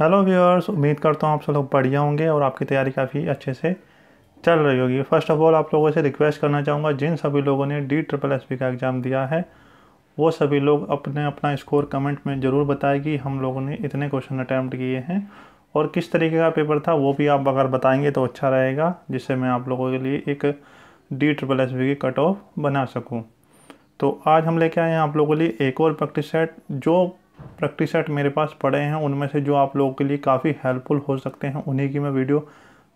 hello viewers उम्मीद करता हूँ आप सब लोग बढ़िया होंगे और आपकी तैयारी काफ़ी अच्छे से चल रही होगी फर्स्ट ऑफ ऑल आप लोगों से रिक्वेस्ट करना चाहूँगा जिन सभी लोगों ने डी ट्रिपल एस का एग्ज़ाम दिया है वो सभी लोग अपने अपना स्कोर कमेंट में ज़रूर बताएगी कि हम लोगों ने इतने क्वेश्चन अटैम्प्ट किए हैं और किस तरीके का पेपर था वो भी आप अगर बताएंगे तो अच्छा रहेगा जिससे मैं आप लोगों के लिए एक डी ट्रिपल एस की कट ऑफ बना सकूँ तो आज हम लेके आए हैं आप लोगों के लिए एक और प्रैक्टिस सेट जो प्रैक्टिस सेट मेरे पास पड़े हैं उनमें से जो आप लोगों के लिए काफ़ी हेल्पफुल हो सकते हैं उन्हीं की मैं वीडियो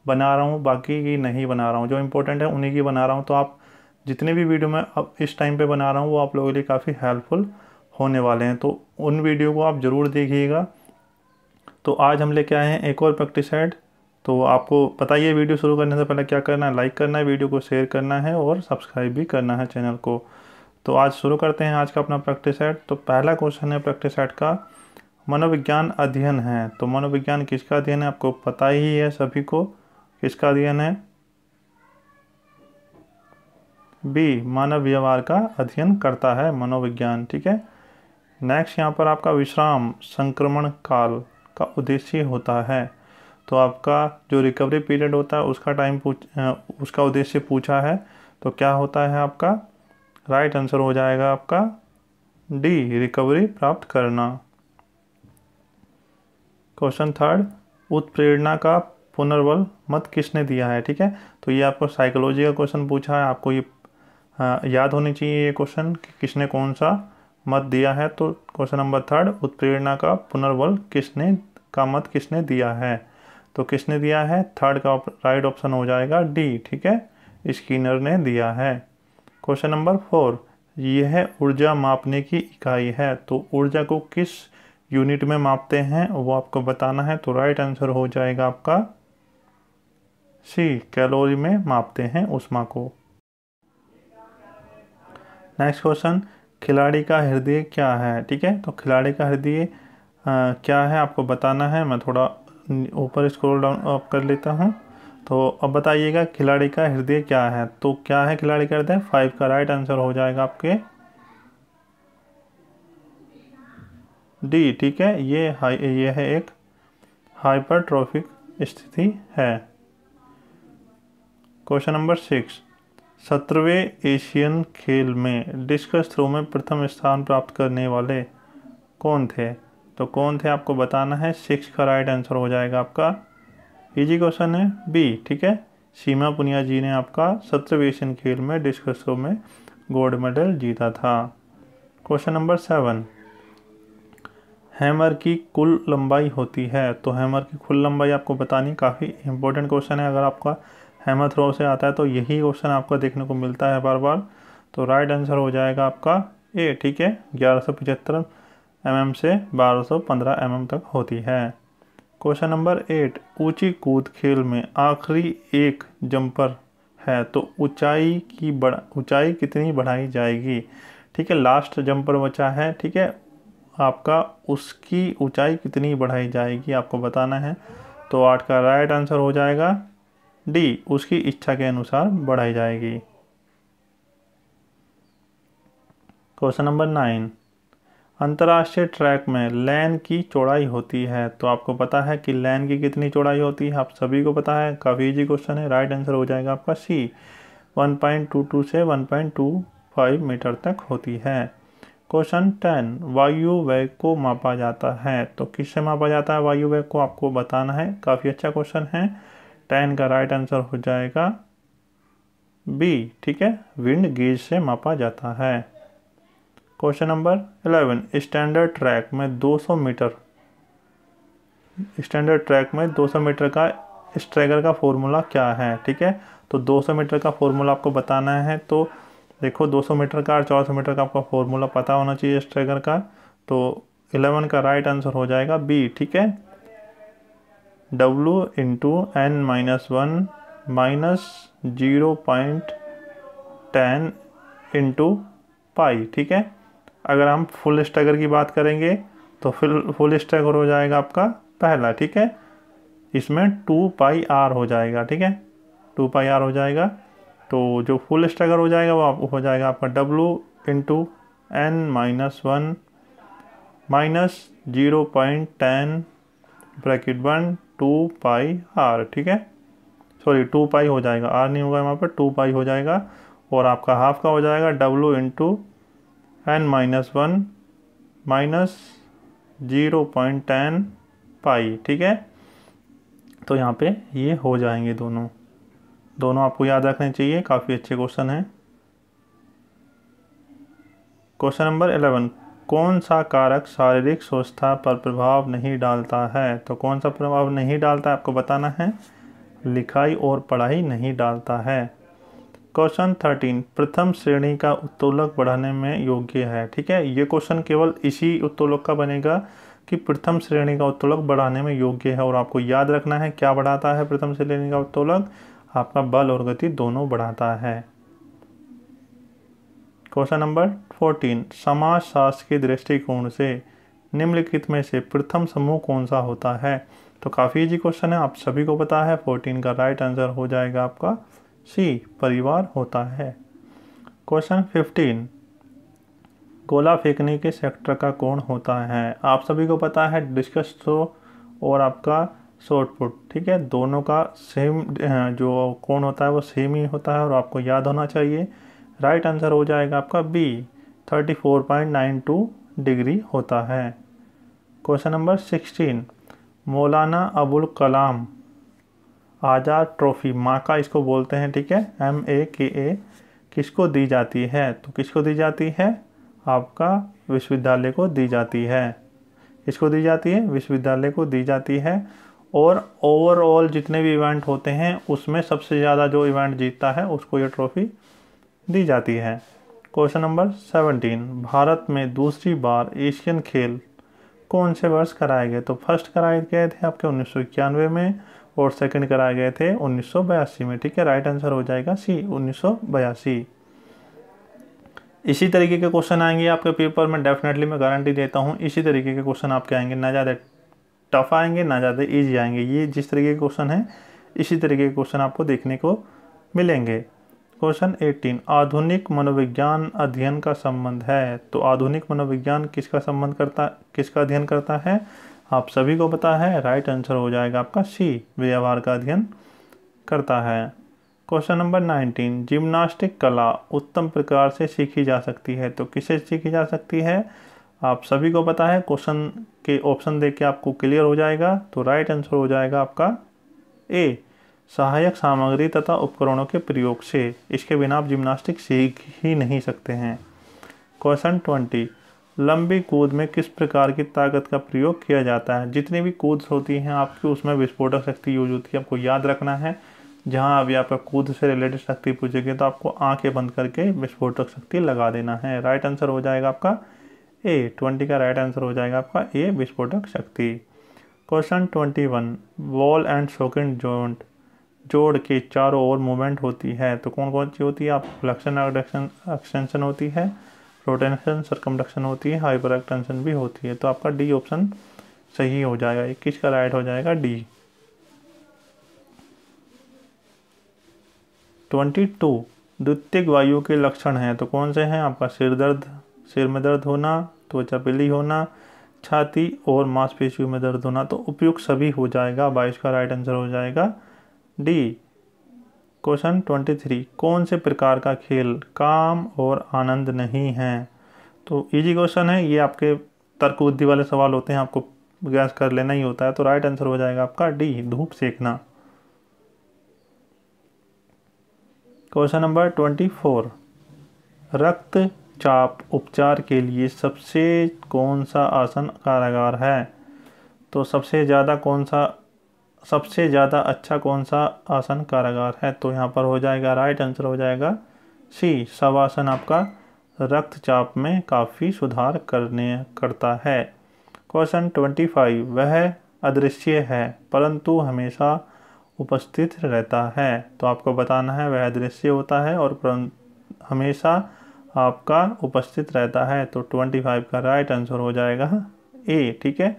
बना रहा हूँ बाकी की नहीं बना रहा हूँ जो इंपॉर्टेंट है उन्हीं की बना रहा हूँ तो आप जितने भी वीडियो मैं अब इस टाइम पे बना रहा हूँ वो आप लोगों के लिए काफ़ी हेल्पफुल होने वाले हैं तो उन वीडियो को आप ज़रूर देखिएगा तो आज हम लेके आए हैं एक और पेक्टिसाइड तो आपको पता ही है वीडियो शुरू करने से पहले क्या करना है लाइक करना है वीडियो को शेयर करना है और सब्सक्राइब भी करना है चैनल को तो आज शुरू करते हैं आज का अपना प्रैक्टिस सेट तो पहला क्वेश्चन है प्रैक्टिस सेट का मनोविज्ञान अध्ययन है तो मनोविज्ञान किसका अध्ययन है आपको पता ही है सभी को किसका अध्ययन है बी मानव व्यवहार का अध्ययन करता है मनोविज्ञान ठीक है नेक्स्ट यहाँ पर आपका विश्राम संक्रमण काल का उद्देश्य होता है तो आपका जो रिकवरी पीरियड होता है उसका टाइम पूछ उसका उद्देश्य पूछा है तो क्या होता है आपका राइट आंसर हो जाएगा आपका डी रिकवरी प्राप्त करना क्वेश्चन थर्ड उत्प्रेरणा का पुनर्बल मत किसने दिया है ठीक है तो ये आपको साइकोलॉजी का क्वेश्चन पूछा है आपको ये आ, याद होनी चाहिए ये क्वेश्चन कि किसने कौन सा मत दिया है तो क्वेश्चन नंबर थर्ड उत्प्रेरणा का पुनर्बल किसने का मत किसने दिया है तो किसने दिया है थर्ड का राइट ऑप्शन हो जाएगा डी ठीक है स्किनर ने दिया है क्वेश्चन नंबर फोर यह ऊर्जा मापने की इकाई है तो ऊर्जा को किस यूनिट में मापते हैं वो आपको बताना है तो राइट आंसर हो जाएगा आपका सी कैलोरी में मापते हैं उष्मा को नेक्स्ट क्वेश्चन खिलाड़ी का हृदय क्या है ठीक है तो खिलाड़ी का हृदय क्या है आपको बताना है मैं थोड़ा ऊपर स्क्रॉल डाउन अप कर लेता हूँ तो अब बताइएगा खिलाड़ी का हृदय क्या है तो क्या है खिलाड़ी का हृदय फाइव का राइट आंसर हो जाएगा आपके डी ठीक है ये हाई ये है एक हाइपरट्रॉफिक स्थिति है क्वेश्चन नंबर सिक्स सत्रहवें एशियन खेल में डिस्कस थ्रो में प्रथम स्थान प्राप्त करने वाले कौन थे तो कौन थे आपको बताना है सिक्स का राइट आंसर हो जाएगा आपका इजी क्वेश्चन है बी ठीक है सीमा पुनिया जी ने आपका सत्रहवीं एशियन खेल में डिस्कसो में गोल्ड मेडल जीता था क्वेश्चन नंबर सेवन हैमर की कुल लंबाई होती है तो हैमर की कुल लंबाई आपको बतानी काफ़ी इंपॉर्टेंट क्वेश्चन है अगर आपका हैमर थ्रो से आता है तो यही क्वेश्चन आपको देखने को मिलता है बार बार तो राइट आंसर हो जाएगा आपका ए ठीक है ग्यारह सौ पचहत्तर एम mm से बारह सौ पंद्रह एम mm तक होती है क्वेश्चन नंबर एट ऊंची कूद खेल में आखिरी एक जंपर है तो ऊंचाई की बढ़ा ऊंचाई कितनी बढ़ाई जाएगी ठीक है लास्ट जंपर बचा है ठीक है आपका उसकी ऊंचाई कितनी बढ़ाई जाएगी आपको बताना है तो आठ का राइट आंसर हो जाएगा डी उसकी इच्छा के अनुसार बढ़ाई जाएगी क्वेश्चन नंबर नाइन अंतर्राष्ट्रीय ट्रैक में लैन की चौड़ाई होती है तो आपको पता है कि लैन की कितनी चौड़ाई होती है आप सभी को पता है काफ़ी इजी क्वेश्चन है राइट आंसर हो जाएगा आपका सी 1.22 से 1.25 मीटर तक होती है क्वेश्चन टेन वायु वेग को मापा जाता है तो किससे मापा जाता है वायु वेग को आपको बताना है काफ़ी अच्छा क्वेश्चन है टेन का राइट आंसर हो जाएगा बी ठीक है विंड गेज से मापा जाता है question number eleven standard track में 200 मीटर स्टैंडर्ड ट्रैक में 200 मीटर का स्ट्रैगर का फॉर्मूला क्या है ठीक है तो 200 मीटर का फॉर्मूला आपको बताना है तो देखो 200 मीटर का और चार मीटर का आपका फॉर्मूला पता होना चाहिए स्ट्रैगर का तो 11 का राइट आंसर हो जाएगा बी ठीक है W into N minus one minus zero point ten into pi ठीक है अगर हम फुल स्टैगर की बात करेंगे तो फिर फुल स्टैगर हो जाएगा आपका पहला ठीक है इसमें टू पाई आर हो जाएगा ठीक है टू पाई आर हो जाएगा तो जो फुल स्टैगर हो जाएगा वो हो जाएगा आपका W into N minus one minus zero point ten bracket one two pi R ठीक है सॉरी टू पाई हो जाएगा आर नहीं होगा वहाँ पर टू पाई हो जाएगा और आपका हाफ का हो जाएगा W into N minus one minus zero point ten pi ठीक है तो यहाँ पे ये हो जाएंगे दोनों दोनों आपको याद रखने चाहिए काफ़ी अच्छे क्वेश्चन हैं क्वेश्चन नंबर एलेवन कौन सा कारक शारीरिक स्वस्थता पर प्रभाव नहीं डालता है तो कौन सा प्रभाव नहीं डालता है आपको बताना है लिखाई और पढ़ाई नहीं डालता है क्वेश्चन थर्टीन प्रथम श्रेणी का उत्तोलक बढ़ाने में योग्य है ठीक है ये क्वेश्चन केवल इसी उत्तोलक का बनेगा कि प्रथम श्रेणी का उत्तोलक बढ़ाने में योग्य है और आपको याद रखना है क्या बढ़ाता है प्रथम श्रेणी का उत्तोलक आपका बल और गति दोनों बढ़ाता है क्वेश्चन नंबर फोर्टीन समाज शास्त्र के दृष्टिकोण से निम्नलिखित में से प्रथम समूह कौन सा होता है तो काफ़ी इजी क्वेश्चन है आप सभी को पता है फोर्टीन का राइट आंसर हो जाएगा आपका सी परिवार होता है क्वेश्चन फिफ्टीन गोला फेंकने के सेक्टर का कोण होता है आप सभी को पता है डिस्कस थ्रो तो और आपका शॉर्ट पुट ठीक है दोनों का सेम जो कोण होता है वो सेम ही होता है और आपको याद होना चाहिए राइट आंसर हो जाएगा आपका बी 34.92 डिग्री होता है क्वेश्चन नंबर 16 मौलाना अबुल कलाम आज़ाद ट्रॉफी माका इसको बोलते हैं ठीक है एम ए के ए किसको दी जाती है तो किसको दी जाती है आपका विश्वविद्यालय को दी जाती है किसको दी जाती है विश्वविद्यालय को दी जाती है और ओवरऑल जितने भी इवेंट होते हैं उसमें सबसे ज़्यादा जो इवेंट जीतता है उसको ये ट्रॉफ़ी दी जाती है क्वेश्चन नंबर सेवनटीन भारत में दूसरी बार एशियन खेल कौन से वर्ष कराए गए तो फर्स्ट कराए गए थे आपके उन्नीस में और सेकंड कराए गए थे उन्नीस में ठीक है राइट आंसर हो जाएगा सी उन्नीस इसी तरीके के क्वेश्चन आएंगे आपके पेपर में डेफिनेटली मैं गारंटी देता हूँ इसी तरीके के क्वेश्चन आपके आएंगे ना ज़्यादा टफ आएंगे ना ज़्यादा ईजी आएंगे ये जिस तरीके के क्वेश्चन हैं इसी तरीके के क्वेश्चन आपको देखने को मिलेंगे क्वेश्चन 18 आधुनिक मनोविज्ञान अध्ययन का संबंध है तो आधुनिक मनोविज्ञान किसका संबंध करता किसका अध्ययन करता है आप सभी को पता है राइट आंसर हो जाएगा आपका सी व्यवहार का अध्ययन करता है क्वेश्चन नंबर नाइनटीन जिम्नास्टिक कला उत्तम प्रकार से सीखी जा सकती है तो किसे सीखी जा सकती है आप सभी को पता है क्वेश्चन के ऑप्शन देख के आपको क्लियर हो जाएगा तो राइट आंसर हो जाएगा आपका ए सहायक सामग्री तथा उपकरणों के प्रयोग से इसके बिना आप जिम्नास्टिक सीख ही नहीं सकते हैं क्वेश्चन ट्वेंटी लंबी कूद में किस प्रकार की ताकत का प्रयोग किया जाता है जितनी भी कूद्स होती हैं आपकी उसमें विस्फोटक शक्ति यूज होती है आपको याद रखना है जहाँ अभी आपका कूद से रिलेटेड शक्ति पूछेगी तो आपको आंखें बंद करके विस्फोटक शक्ति लगा देना है राइट आंसर हो जाएगा आपका ए ट्वेंटी का राइट आंसर हो जाएगा आपका ए विस्फोटक शक्ति question twenty one ball and socket joint जोड़ के चारों ओर मूवमेंट होती है तो कौन कौन सी होती है आप फ्लक्शन एक्सटेंशन होती है रोटेशन सरकमडक्शन होती है हाइपर टेंशन भी होती है तो आपका डी ऑप्शन सही हो जाएगा इक्कीस का राइट हो जाएगा डी ट्वेंटी टू द्वितीय वायु के लक्षण हैं तो कौन से हैं आपका सिर दर्द सिर में दर्द होना त्वचा पीली होना छाती और मांसपेशियों में दर्द होना तो उपयुक्त सभी हो जाएगा बाईस का राइट आंसर हो जाएगा डी क्वेश्चन ट्वेंटी थ्री कौन से प्रकार का खेल काम और आनंद नहीं है तो इजी क्वेश्चन है ये आपके तर्क बुद्धि वाले सवाल होते हैं आपको गैस कर लेना ही होता है तो राइट आंसर हो जाएगा आपका डी धूप सेकना क्वेश्चन नंबर ट्वेंटी फोर रक्त चाप उपचार के लिए सबसे कौन सा आसन कारागार है तो सबसे ज़्यादा कौन सा सबसे ज़्यादा अच्छा कौन सा आसन कारागार है तो यहाँ पर हो जाएगा राइट आंसर हो जाएगा सी सवासन आपका रक्तचाप में काफ़ी सुधार करने करता है क्वेश्चन ट्वेंटी फाइव वह अदृश्य है परंतु हमेशा उपस्थित रहता है तो आपको बताना है वह अदृश्य होता है और हमेशा आपका उपस्थित रहता है तो ट्वेंटी फाइव का राइट आंसर हो जाएगा ए ठीक है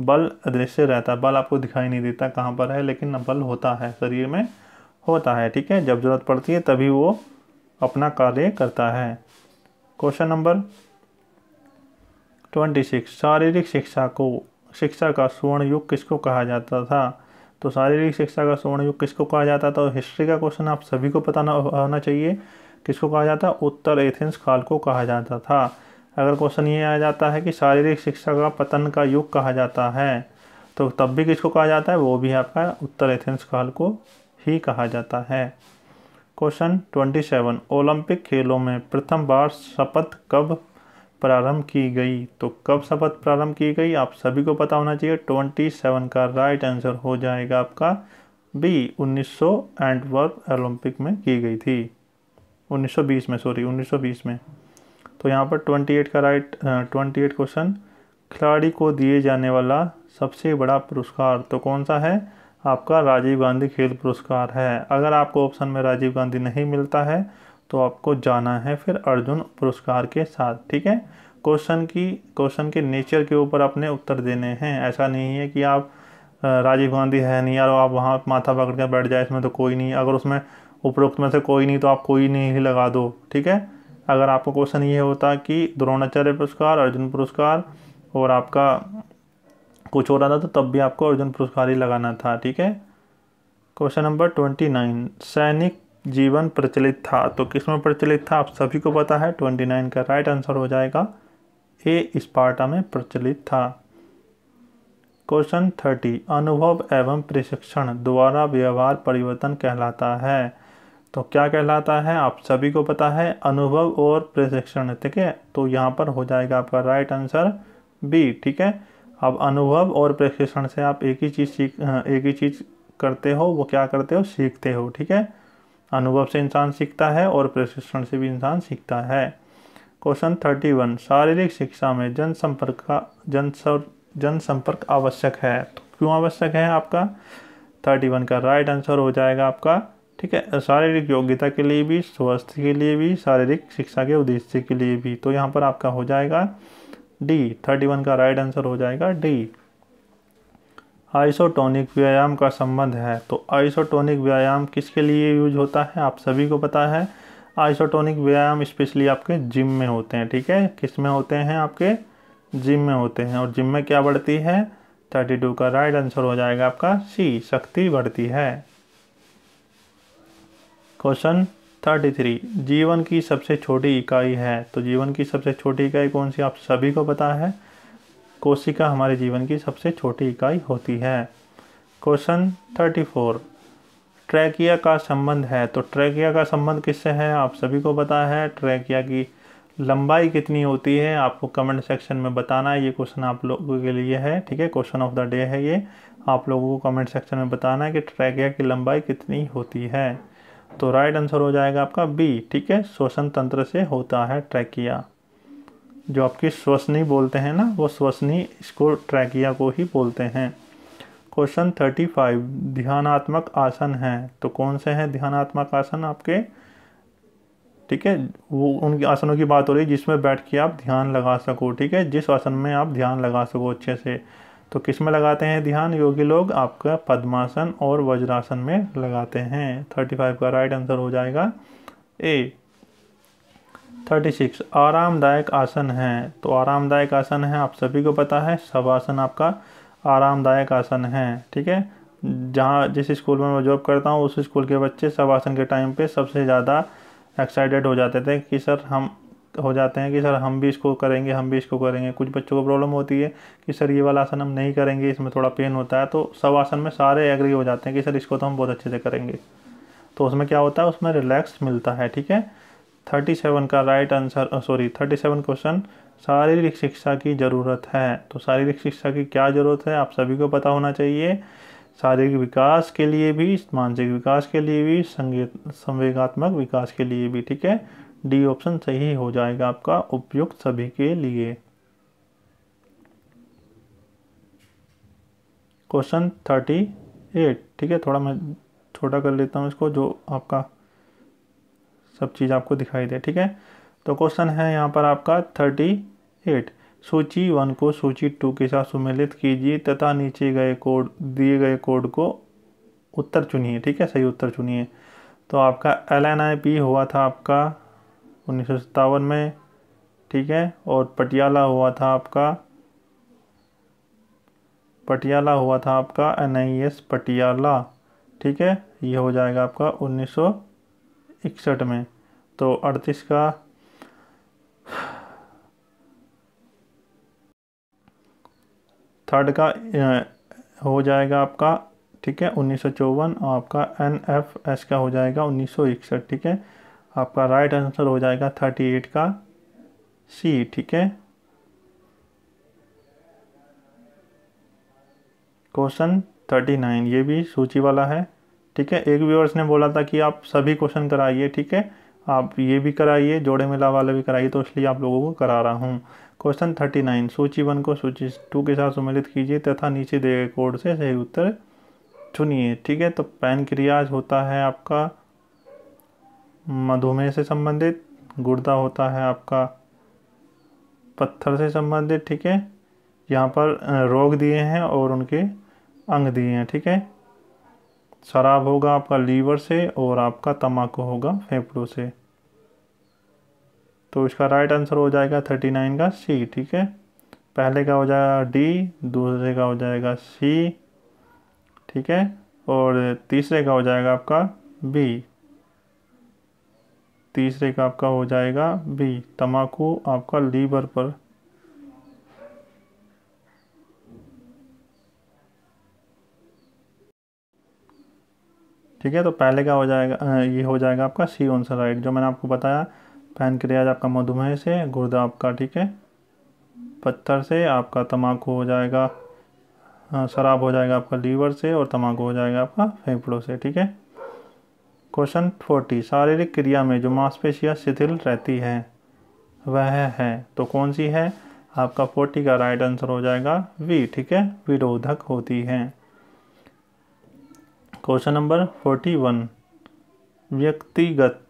बल अदृश्य रहता है बल आपको दिखाई नहीं देता कहाँ पर है लेकिन बल होता है शरीर में होता है ठीक है जब ज़रूरत पड़ती है तभी वो अपना कार्य करता है क्वेश्चन नंबर ट्वेंटी सिक्स शारीरिक शिक्षा को शिक्षा का स्वर्ण युग किसको कहा जाता था तो शारीरिक शिक्षा का स्वर्ण युग किसको कहा जाता था तो हिस्ट्री का क्वेश्चन आप सभी को पता ना होना चाहिए किसको कहा जाता उत्तर एथेंस काल को कहा जाता था अगर क्वेश्चन ये आ जाता है कि शारीरिक शिक्षा का पतन का युग कहा जाता है तो तब भी किसको कहा जाता है वो भी आपका उत्तर एथेंस काल को ही कहा जाता है क्वेश्चन ट्वेंटी सेवन ओलंपिक खेलों में प्रथम बार शपथ कब प्रारंभ की गई तो कब शपथ प्रारंभ की गई आप सभी को पता होना चाहिए ट्वेंटी सेवन का राइट आंसर हो जाएगा आपका बी उन्नीस सौ एंड वर्ल्ड ओलंपिक में की गई थी उन्नीस सौ बीस में सॉरी उन्नीस सौ बीस में तो यहाँ पर 28 का राइट ट्वेंटी एट क्वेश्चन खिलाड़ी को दिए जाने वाला सबसे बड़ा पुरस्कार तो कौन सा है आपका राजीव गांधी खेल पुरस्कार है अगर आपको ऑप्शन में राजीव गांधी नहीं मिलता है तो आपको जाना है फिर अर्जुन पुरस्कार के साथ ठीक है क्वेश्चन की क्वेश्चन के नेचर के ऊपर अपने उत्तर देने हैं ऐसा नहीं है कि आप राजीव गांधी है नहीं यार आप वहाँ माथा पकड़ कर बैठ जाए इसमें तो कोई नहीं अगर उसमें उपरोक्त में से कोई नहीं तो आप कोई नहीं लगा दो ठीक है अगर आपको क्वेश्चन ये होता कि द्रोणाचार्य पुरस्कार अर्जुन पुरस्कार और आपका कुछ हो रहा था तो तब भी आपको अर्जुन पुरस्कार ही लगाना था ठीक है क्वेश्चन नंबर ट्वेंटी नाइन सैनिक जीवन प्रचलित था तो किस में प्रचलित था आप सभी को पता है ट्वेंटी नाइन का राइट आंसर हो जाएगा ए स्पार्टा में प्रचलित था क्वेश्चन थर्टी अनुभव एवं प्रशिक्षण द्वारा व्यवहार परिवर्तन कहलाता है तो क्या कहलाता है आप सभी को पता है अनुभव और प्रशिक्षण ठीक है तो यहाँ पर हो जाएगा आपका राइट आंसर बी ठीक है अब अनुभव और प्रशिक्षण से आप एक ही चीज़ सीख एक ही चीज़ करते हो वो क्या करते हो सीखते हो ठीक है अनुभव से इंसान सीखता है और प्रशिक्षण से भी इंसान सीखता है क्वेश्चन थर्टी वन शारीरिक शिक्षा में जनसंपर्क का जन जनसंपर्क आवश्यक है तो क्यों आवश्यक है आपका थर्टी वन का राइट आंसर हो जाएगा आपका ठीक है शारीरिक योग्यता के लिए भी स्वास्थ्य के लिए भी शारीरिक शिक्षा के उद्देश्य के लिए भी तो यहाँ पर आपका हो जाएगा डी थर्टी वन का राइट आंसर हो जाएगा डी आइसोटोनिक व्यायाम का संबंध है तो आइसोटोनिक व्यायाम किसके लिए यूज होता है आप सभी को पता है आइसोटोनिक व्यायाम स्पेशली आपके जिम में होते हैं ठीक है किस में होते हैं आपके जिम में होते हैं और जिम में क्या बढ़ती है थर्टी टू का राइट आंसर हो जाएगा आपका सी शक्ति बढ़ती है क्वेश्चन थर्टी थ्री जीवन की सबसे छोटी इकाई है तो जीवन की सबसे छोटी इकाई कौन सी आप सभी को पता है कोशिका हमारे जीवन की सबसे छोटी इकाई होती है क्वेश्चन थर्टी फोर ट्रैकिया का संबंध है तो ट्रैकिया का संबंध किससे है आप सभी को पता है ट्रैकिया की लंबाई कितनी होती है आपको कमेंट सेक्शन में बताना है ये क्वेश्चन आप लोगों के लिए है ठीक है क्वेश्चन ऑफ द डे है ये आप लोगों को कमेंट सेक्शन में बताना है कि ट्रैकिया की लंबाई कितनी होती है तो राइट आंसर हो जाएगा आपका बी ठीक है श्वसन तंत्र से होता है ट्रैकिया जो आपकी श्वसनी बोलते हैं ना वो श्वसनी इसको ट्रैकिया को ही बोलते हैं क्वेश्चन थर्टी फाइव ध्यानात्मक आसन है तो कौन से हैं ध्यानात्मक आसन आपके ठीक है वो उन आसनों की बात हो रही है जिसमें बैठ के आप ध्यान लगा सको ठीक है जिस आसन में आप ध्यान लगा सको अच्छे से तो किस में लगाते हैं ध्यान योगी लोग आपका पद्मासन और वज्रासन में लगाते हैं थर्टी फाइव का राइट आंसर हो जाएगा ए थर्टी सिक्स आरामदायक आसन है तो आरामदायक आसन है आप सभी को पता है सब आसन आपका आरामदायक आसन है ठीक है जहाँ जिस स्कूल में मैं जॉब करता हूँ उस स्कूल के बच्चे सब के टाइम पे सबसे ज़्यादा एक्साइटेड हो जाते थे कि सर हम हो जाते हैं कि सर हम भी इसको करेंगे हम भी इसको करेंगे कुछ बच्चों को प्रॉब्लम होती है कि सर ये वाला आसन हम नहीं करेंगे इसमें थोड़ा पेन होता है तो सब आसन में सारे एग्री हो जाते हैं कि सर इसको तो हम बहुत अच्छे से करेंगे तो उसमें क्या होता है उसमें रिलैक्स मिलता है ठीक है थर्टी सेवन का right answer sorry thirty seven question शारीरिक शिक्षा की ज़रूरत है तो शारीरिक शिक्षा की क्या ज़रूरत है आप सभी को पता होना चाहिए शारीरिक विकास के लिए भी मानसिक विकास के लिए भी संगीत संवेगात्मक विकास के लिए भी ठीक है डी ऑप्शन सही हो जाएगा आपका उपयुक्त सभी के लिए क्वेश्चन थर्टी एट ठीक है थोड़ा मैं छोटा कर लेता हूँ इसको जो आपका सब चीज़ आपको दिखाई दे ठीक है तो क्वेश्चन है यहाँ पर आपका थर्टी एट सूची वन को सूची टू के साथ सुमेलित कीजिए तथा नीचे गए कोड दिए गए कोड को उत्तर चुनिए ठीक है सही उत्तर चुनिए तो आपका एल एन आई पी हुआ था आपका उन्नीस में ठीक है और पटियाला हुआ था आपका पटियाला हुआ था आपका एन आई एस पटियाला ठीक है ये हो जाएगा आपका उन्नीस इकसठ में तो अड़तीस का थर्ड का हो जाएगा आपका ठीक है उन्नीस आपका एन एफ एस का हो जाएगा उन्नीस ठीक है आपका राइट आंसर हो जाएगा थर्टी एट का सी ठीक है क्वेश्चन थर्टी नाइन ये भी सूची वाला है ठीक है एक व्यूअर्स ने बोला था कि आप सभी क्वेश्चन कराइए ठीक है आप ये भी कराइए जोड़े मिला वाले भी कराइए तो इसलिए आप लोगों को करा रहा हूँ क्वेश्चन थर्टी नाइन सूची वन को सूची टू के साथ सम्मिलित कीजिए तथा नीचे दिए गए कोड से सही उत्तर चुनिए ठीक है तो पैन क्रियाज होता है आपका मधुमेह से संबंधित गुर्दा होता है आपका पत्थर से संबंधित ठीक है यहाँ पर रोग दिए हैं और उनके अंग दिए हैं ठीक है शराब होगा आपका लीवर से और आपका तम्बाकू होगा फेफड़ों से तो इसका राइट आंसर हो जाएगा थर्टी नाइन का सी ठीक है पहले का हो जाएगा डी दूसरे का हो जाएगा सी ठीक है और तीसरे का हो जाएगा आपका बी तीसरे का आपका हो जाएगा बी तम्बाकू आपका लीवर पर ठीक है तो पहले का हो जाएगा ये हो जाएगा आपका सी आंसर राइट जो मैंने आपको बताया क्रियाज आपका मधुमेह से गुर्दा आपका ठीक है पत्थर से आपका तम्बाकू हो जाएगा शराब हो जाएगा आपका लीवर से और तम्बाकू हो जाएगा आपका फेफड़ों से ठीक है क्वेश्चन फोर्टी शारीरिक क्रिया में जो मांसपेशियाँ शिथिल रहती है वह है तो कौन सी है आपका फोर्टी का राइट आंसर हो जाएगा वी ठीक है विरोधक होती है क्वेश्चन नंबर फोर्टी वन व्यक्तिगत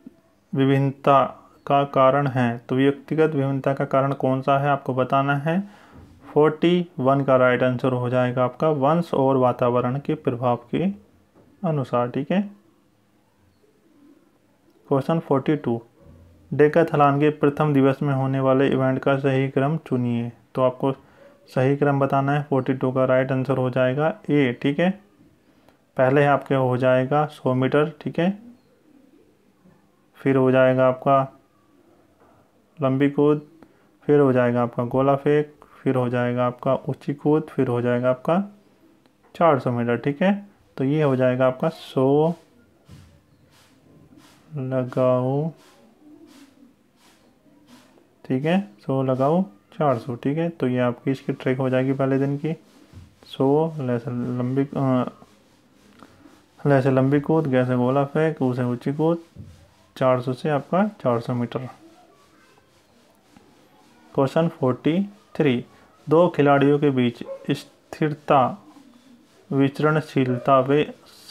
विभिन्नता का कारण है तो व्यक्तिगत विभिन्नता का कारण कौन सा है आपको बताना है फोर्टी वन का राइट आंसर हो जाएगा आपका वंश और वातावरण के प्रभाव के अनुसार ठीक है क्वेश्चन फोर्टी टू डेकाथलान के प्रथम दिवस में होने वाले इवेंट का सही क्रम चुनिए तो आपको सही क्रम बताना है फोर्टी टू का राइट आंसर हो जाएगा ए ठीक है पहले आपके हो जाएगा सौ मीटर ठीक है फिर हो जाएगा आपका लंबी कूद फिर हो जाएगा आपका गोला फेंक फिर हो जाएगा आपका ऊंची कूद फिर हो जाएगा आपका चार सौ मीटर ठीक है तो ये हो जाएगा आपका सौ लगाओ ठीक है सो लगाओ चार सौ ठीक है तो ये आपकी इसकी ट्रिक हो जाएगी पहले दिन की सो लैसे लंबी लैसे लंबी कूद गैसे गोला फेंक उसे ऊंची कूद चार सौ से आपका चार सौ मीटर क्वेश्चन फोर्टी थ्री दो खिलाड़ियों के बीच स्थिरता विचरणशीलता वे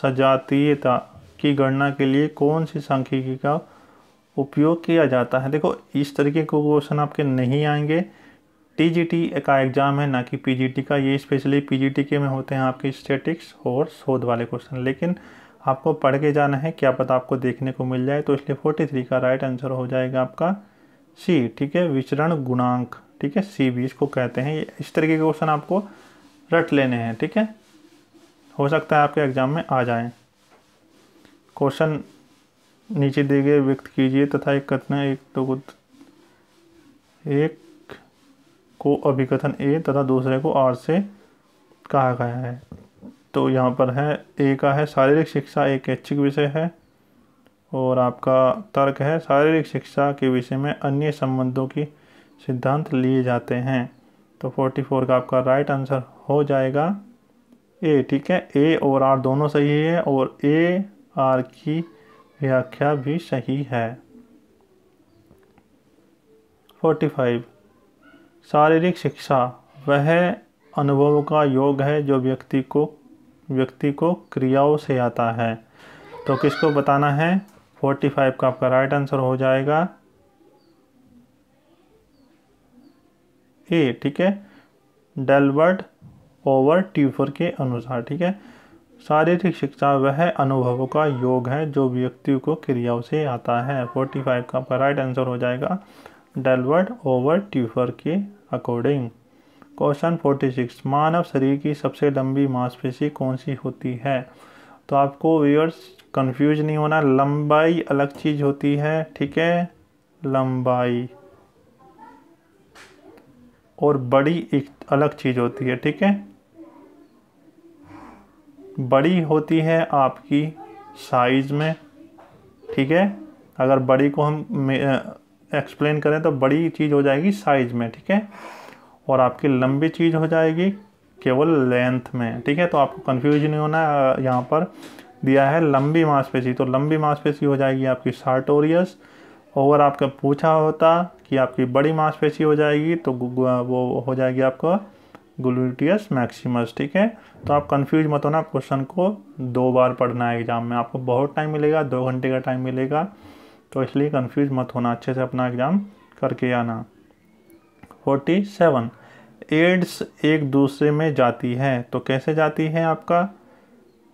सजातीयता की गणना के लिए कौन सी सांख्यिकी का उपयोग किया जाता है देखो इस तरीके के क्वेश्चन आपके नहीं आएंगे टीजीटी का एग्ज़ाम है ना कि पीजीटी का ये स्पेशली पीजीटी के में होते हैं आपके स्टेटिक्स और शोध वाले क्वेश्चन लेकिन आपको पढ़ के जाना है क्या पता आपको देखने को मिल जाए तो इसलिए फोर्टी थ्री का राइट आंसर हो जाएगा आपका सी ठीक है विचरण गुणांक ठीक है सी बी इसको कहते हैं इस तरीके के क्वेश्चन आपको रट लेने हैं ठीक है हो सकता है आपके एग्ज़ाम में आ जाएँ क्वेश्चन नीचे दिए गए व्यक्त कीजिए तथा एक कथन एक तो एक को अभिकथन ए तथा दूसरे को आर से कहा गया है तो यहाँ पर है ए का है शारीरिक शिक्षा एक ऐच्छिक विषय है और आपका तर्क है शारीरिक शिक्षा के विषय में अन्य संबंधों की सिद्धांत लिए जाते हैं तो 44 का आपका राइट आंसर हो जाएगा ए ठीक है ए और आर दोनों सही है और ए आर की व्याख्या भी सही है 45 शारीरिक शिक्षा वह अनुभव का योग है जो व्यक्ति को व्यक्ति को क्रियाओं से आता है तो किसको बताना है 45 का आपका राइट आंसर हो जाएगा ए ठीक है डेलबर्ट ओवर ट्यूफर के अनुसार ठीक है शारीरिक शिक्षा वह अनुभवों का योग है जो व्यक्ति को क्रियाओं से आता है 45 का राइट आंसर हो जाएगा डेलवर्ड ओवर ट्यूफर के अकॉर्डिंग क्वेश्चन 46 मानव शरीर की सबसे लंबी मांसपेशी कौन सी होती है तो आपको व्यूअर्स कंफ्यूज नहीं होना लंबाई अलग चीज़ होती है ठीक है लंबाई और बड़ी एक अलग चीज़ होती है ठीक है बड़ी होती है आपकी साइज़ में ठीक है अगर बड़ी को हम एक्सप्लेन करें तो बड़ी चीज़ हो जाएगी साइज़ में ठीक है और आपकी लंबी चीज़ हो जाएगी केवल लेंथ में ठीक है तो आपको कन्फ्यूज नहीं होना यहाँ पर दिया है लंबी मांसपेशी तो लंबी मांसपेशी हो जाएगी आपकी सार्टोरियस और आपका पूछा होता कि आपकी बड़ी मांसपेशी हो जाएगी तो वो हो जाएगी आपका ग्लूटियस मैक्सिमस ठीक है तो आप कंफ्यूज मत होना क्वेश्चन को दो बार पढ़ना है एग्ज़ाम में आपको बहुत टाइम मिलेगा दो घंटे का टाइम मिलेगा तो इसलिए कंफ्यूज मत होना अच्छे से अपना एग्ज़ाम करके आना फोर्टी सेवन एड्स एक दूसरे में जाती है तो कैसे जाती है आपका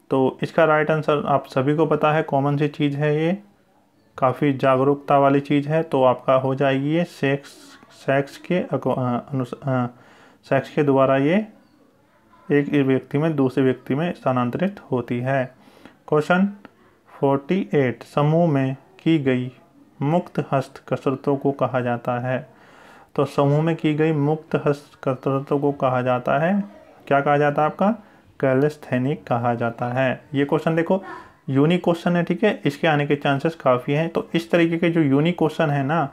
तो इसका राइट आंसर आप सभी को पता है कॉमन सी चीज़ है ये काफ़ी जागरूकता वाली चीज़ है तो आपका हो जाएगी ये सेक्स सेक्स के अनुसार सेक्स के द्वारा ये एक व्यक्ति में दूसरे व्यक्ति में स्थानांतरित होती है क्वेश्चन 48 समूह में की गई मुक्त हस्त कसरतों को कहा जाता है तो समूह में की गई मुक्त हस्त कसरतों को कहा जाता है क्या कहा जाता है आपका कैलिस्थेनिक कहा जाता है ये क्वेश्चन देखो यूनिक क्वेश्चन है ठीक है इसके आने के चांसेस काफ़ी हैं तो इस तरीके के जो यूनिक क्वेश्चन है ना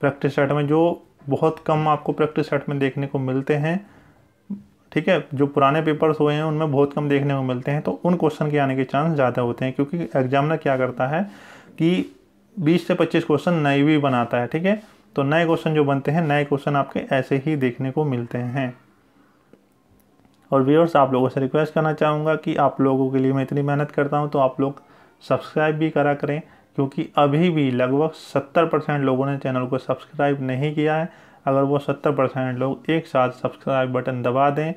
प्रैक्टिस सेट में जो बहुत कम आपको प्रैक्टिस सेट में देखने को मिलते हैं ठीक है जो पुराने पेपर्स हुए हैं उनमें बहुत कम देखने को मिलते हैं तो उन क्वेश्चन के आने के चांस ज़्यादा होते हैं क्योंकि एग्जामिनर क्या करता है कि 20 से 25 क्वेश्चन नए भी बनाता है ठीक है तो नए क्वेश्चन जो बनते हैं नए क्वेश्चन आपके ऐसे ही देखने को मिलते हैं और व्यूअर्स आप लोगों से रिक्वेस्ट करना चाहूँगा कि आप लोगों के लिए मैं इतनी मेहनत करता हूँ तो आप लोग सब्सक्राइब भी करा करें क्योंकि अभी भी लगभग सत्तर परसेंट लोगों ने चैनल को सब्सक्राइब नहीं किया है अगर वो सत्तर परसेंट लोग एक साथ सब्सक्राइब बटन दबा दें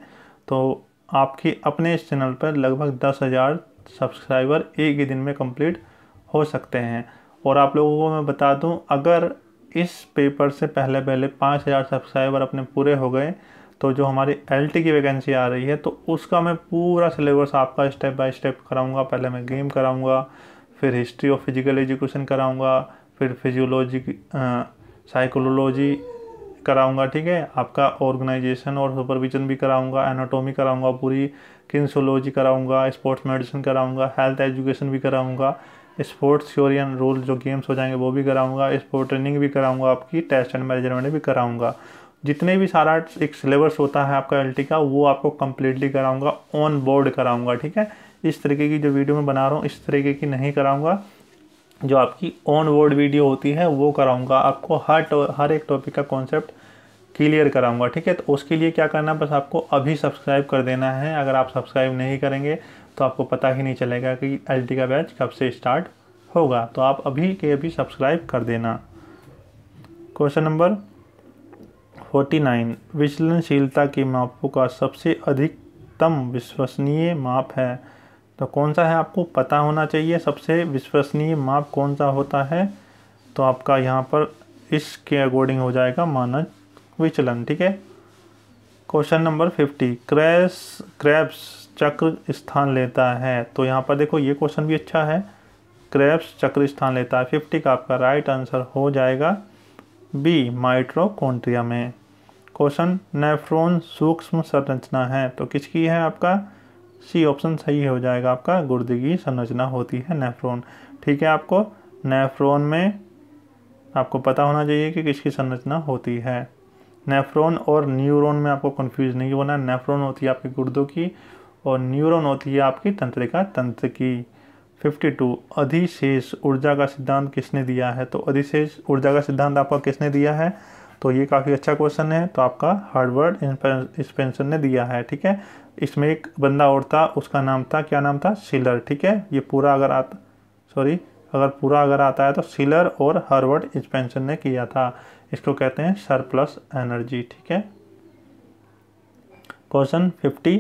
तो आपके अपने इस चैनल पर लगभग दस हज़ार सब्सक्राइबर एक ही दिन में कंप्लीट हो सकते हैं और आप लोगों को मैं बता दूं अगर इस पेपर से पहले पहले पाँच हज़ार सब्सक्राइबर अपने पूरे हो गए तो जो हमारी एल की वैकेंसी आ रही है तो उसका मैं पूरा सिलेबस आपका स्टेप बाय स्टेप कराऊंगा पहले मैं गेम कराऊंगा फिर हिस्ट्री ऑफ फिजिकल एजुकेशन कराऊंगा फिर फिजियोलॉजी साइकोलॉजी कराऊंगा ठीक है आपका ऑर्गेनाइजेशन और सुपरविजन भी कराऊंगा एनाटॉमी कराऊंगा पूरी किन्सोलॉजी कराऊंगा स्पोर्ट्स मेडिसिन कराऊंगा हेल्थ एजुकेशन भी कराऊंगा स्पोर्ट्स थ्योरी एंड रूल जो गेम्स हो जाएंगे वो भी कराऊंगा स्पोर्ट ट्रेनिंग भी कराऊंगा आपकी टेस्ट एंड मेजरमेंट भी कराऊंगा जितने भी सारा एक सिलेबस होता है आपका एल का वो आपको कम्प्लीटली कराऊंगा ऑन बोर्ड कराऊंगा ठीक है इस तरीके की जो वीडियो मैं बना रहा हूँ इस तरीके की नहीं कराऊँगा जो आपकी ऑन वर्ड वीडियो होती है वो कराऊँगा आपको हर हर एक टॉपिक का कॉन्सेप्ट क्लियर कराऊंगा ठीक है तो उसके लिए क्या करना बस आपको अभी सब्सक्राइब कर देना है अगर आप सब्सक्राइब नहीं करेंगे तो आपको पता ही नहीं चलेगा कि एल का बैच कब से स्टार्ट होगा तो आप अभी के अभी सब्सक्राइब कर देना क्वेश्चन नंबर फोर्टी नाइन विचलनशीलता के मापों का सबसे अधिकतम विश्वसनीय माप है तो कौन सा है आपको पता होना चाहिए सबसे विश्वसनीय माप कौन सा होता है तो आपका यहाँ पर इसके अकॉर्डिंग हो जाएगा मानक विचलन ठीक है क्वेश्चन नंबर फिफ्टी क्रैस क्रैप्स चक्र स्थान लेता है तो यहाँ पर देखो ये क्वेश्चन भी अच्छा है क्रैप्स चक्र स्थान लेता है फिफ्टी का आपका राइट आंसर हो जाएगा बी माइट्रोकोन्ट्रिया में क्वेश्चन नेफ्रोन सूक्ष्म संरचना है तो किसकी है आपका सी ऑप्शन सही हो जाएगा आपका गुर्दे की संरचना होती है नेफ्रोन ठीक है आपको नेफ्रोन में आपको पता होना चाहिए कि किसकी संरचना होती है नेफ्रोन और न्यूरोन में आपको कन्फ्यूज नहीं होना नेफ्रोन होती है आपके गुर्दों की और न्यूरोन होती है आपकी तंत्रिका तंत्र की 52 अधिशेष ऊर्जा का सिद्धांत किसने दिया है तो अधिशेष ऊर्जा का सिद्धांत आपका किसने दिया है तो ये काफ़ी अच्छा क्वेश्चन है तो आपका हार्डवर्ड स्पेंसर ने दिया है ठीक है इसमें एक बंदा और था उसका नाम था क्या नाम था सीलर ठीक है ये पूरा अगर आता सॉरी अगर पूरा अगर आता है तो सिलर और हार्वर्ड स्पेंसर ने किया था इसको कहते हैं सरप्लस एनर्जी ठीक है क्वेश्चन फिफ्टी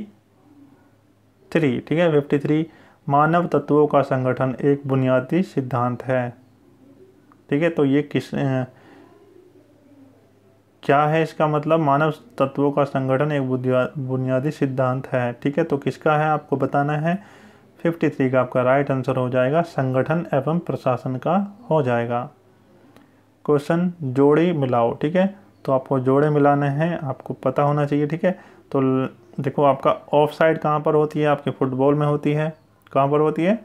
थ्री ठीक है फिफ्टी थ्री मानव तत्वों का संगठन एक बुनियादी सिद्धांत है ठीक है तो ये किस क्या है इसका मतलब मानव तत्वों का संगठन एक बुनियादी सिद्धांत है ठीक है तो किसका है आपको बताना है फिफ्टी थ्री का आपका राइट आंसर हो जाएगा संगठन एवं प्रशासन का हो जाएगा क्वेश्चन जोड़े मिलाओ ठीक है तो आपको जोड़े मिलाने हैं आपको पता होना चाहिए ठीक है तो देखो आपका ऑफ साइड कहाँ पर होती है आपके फुटबॉल में होती है कहाँ पर होती है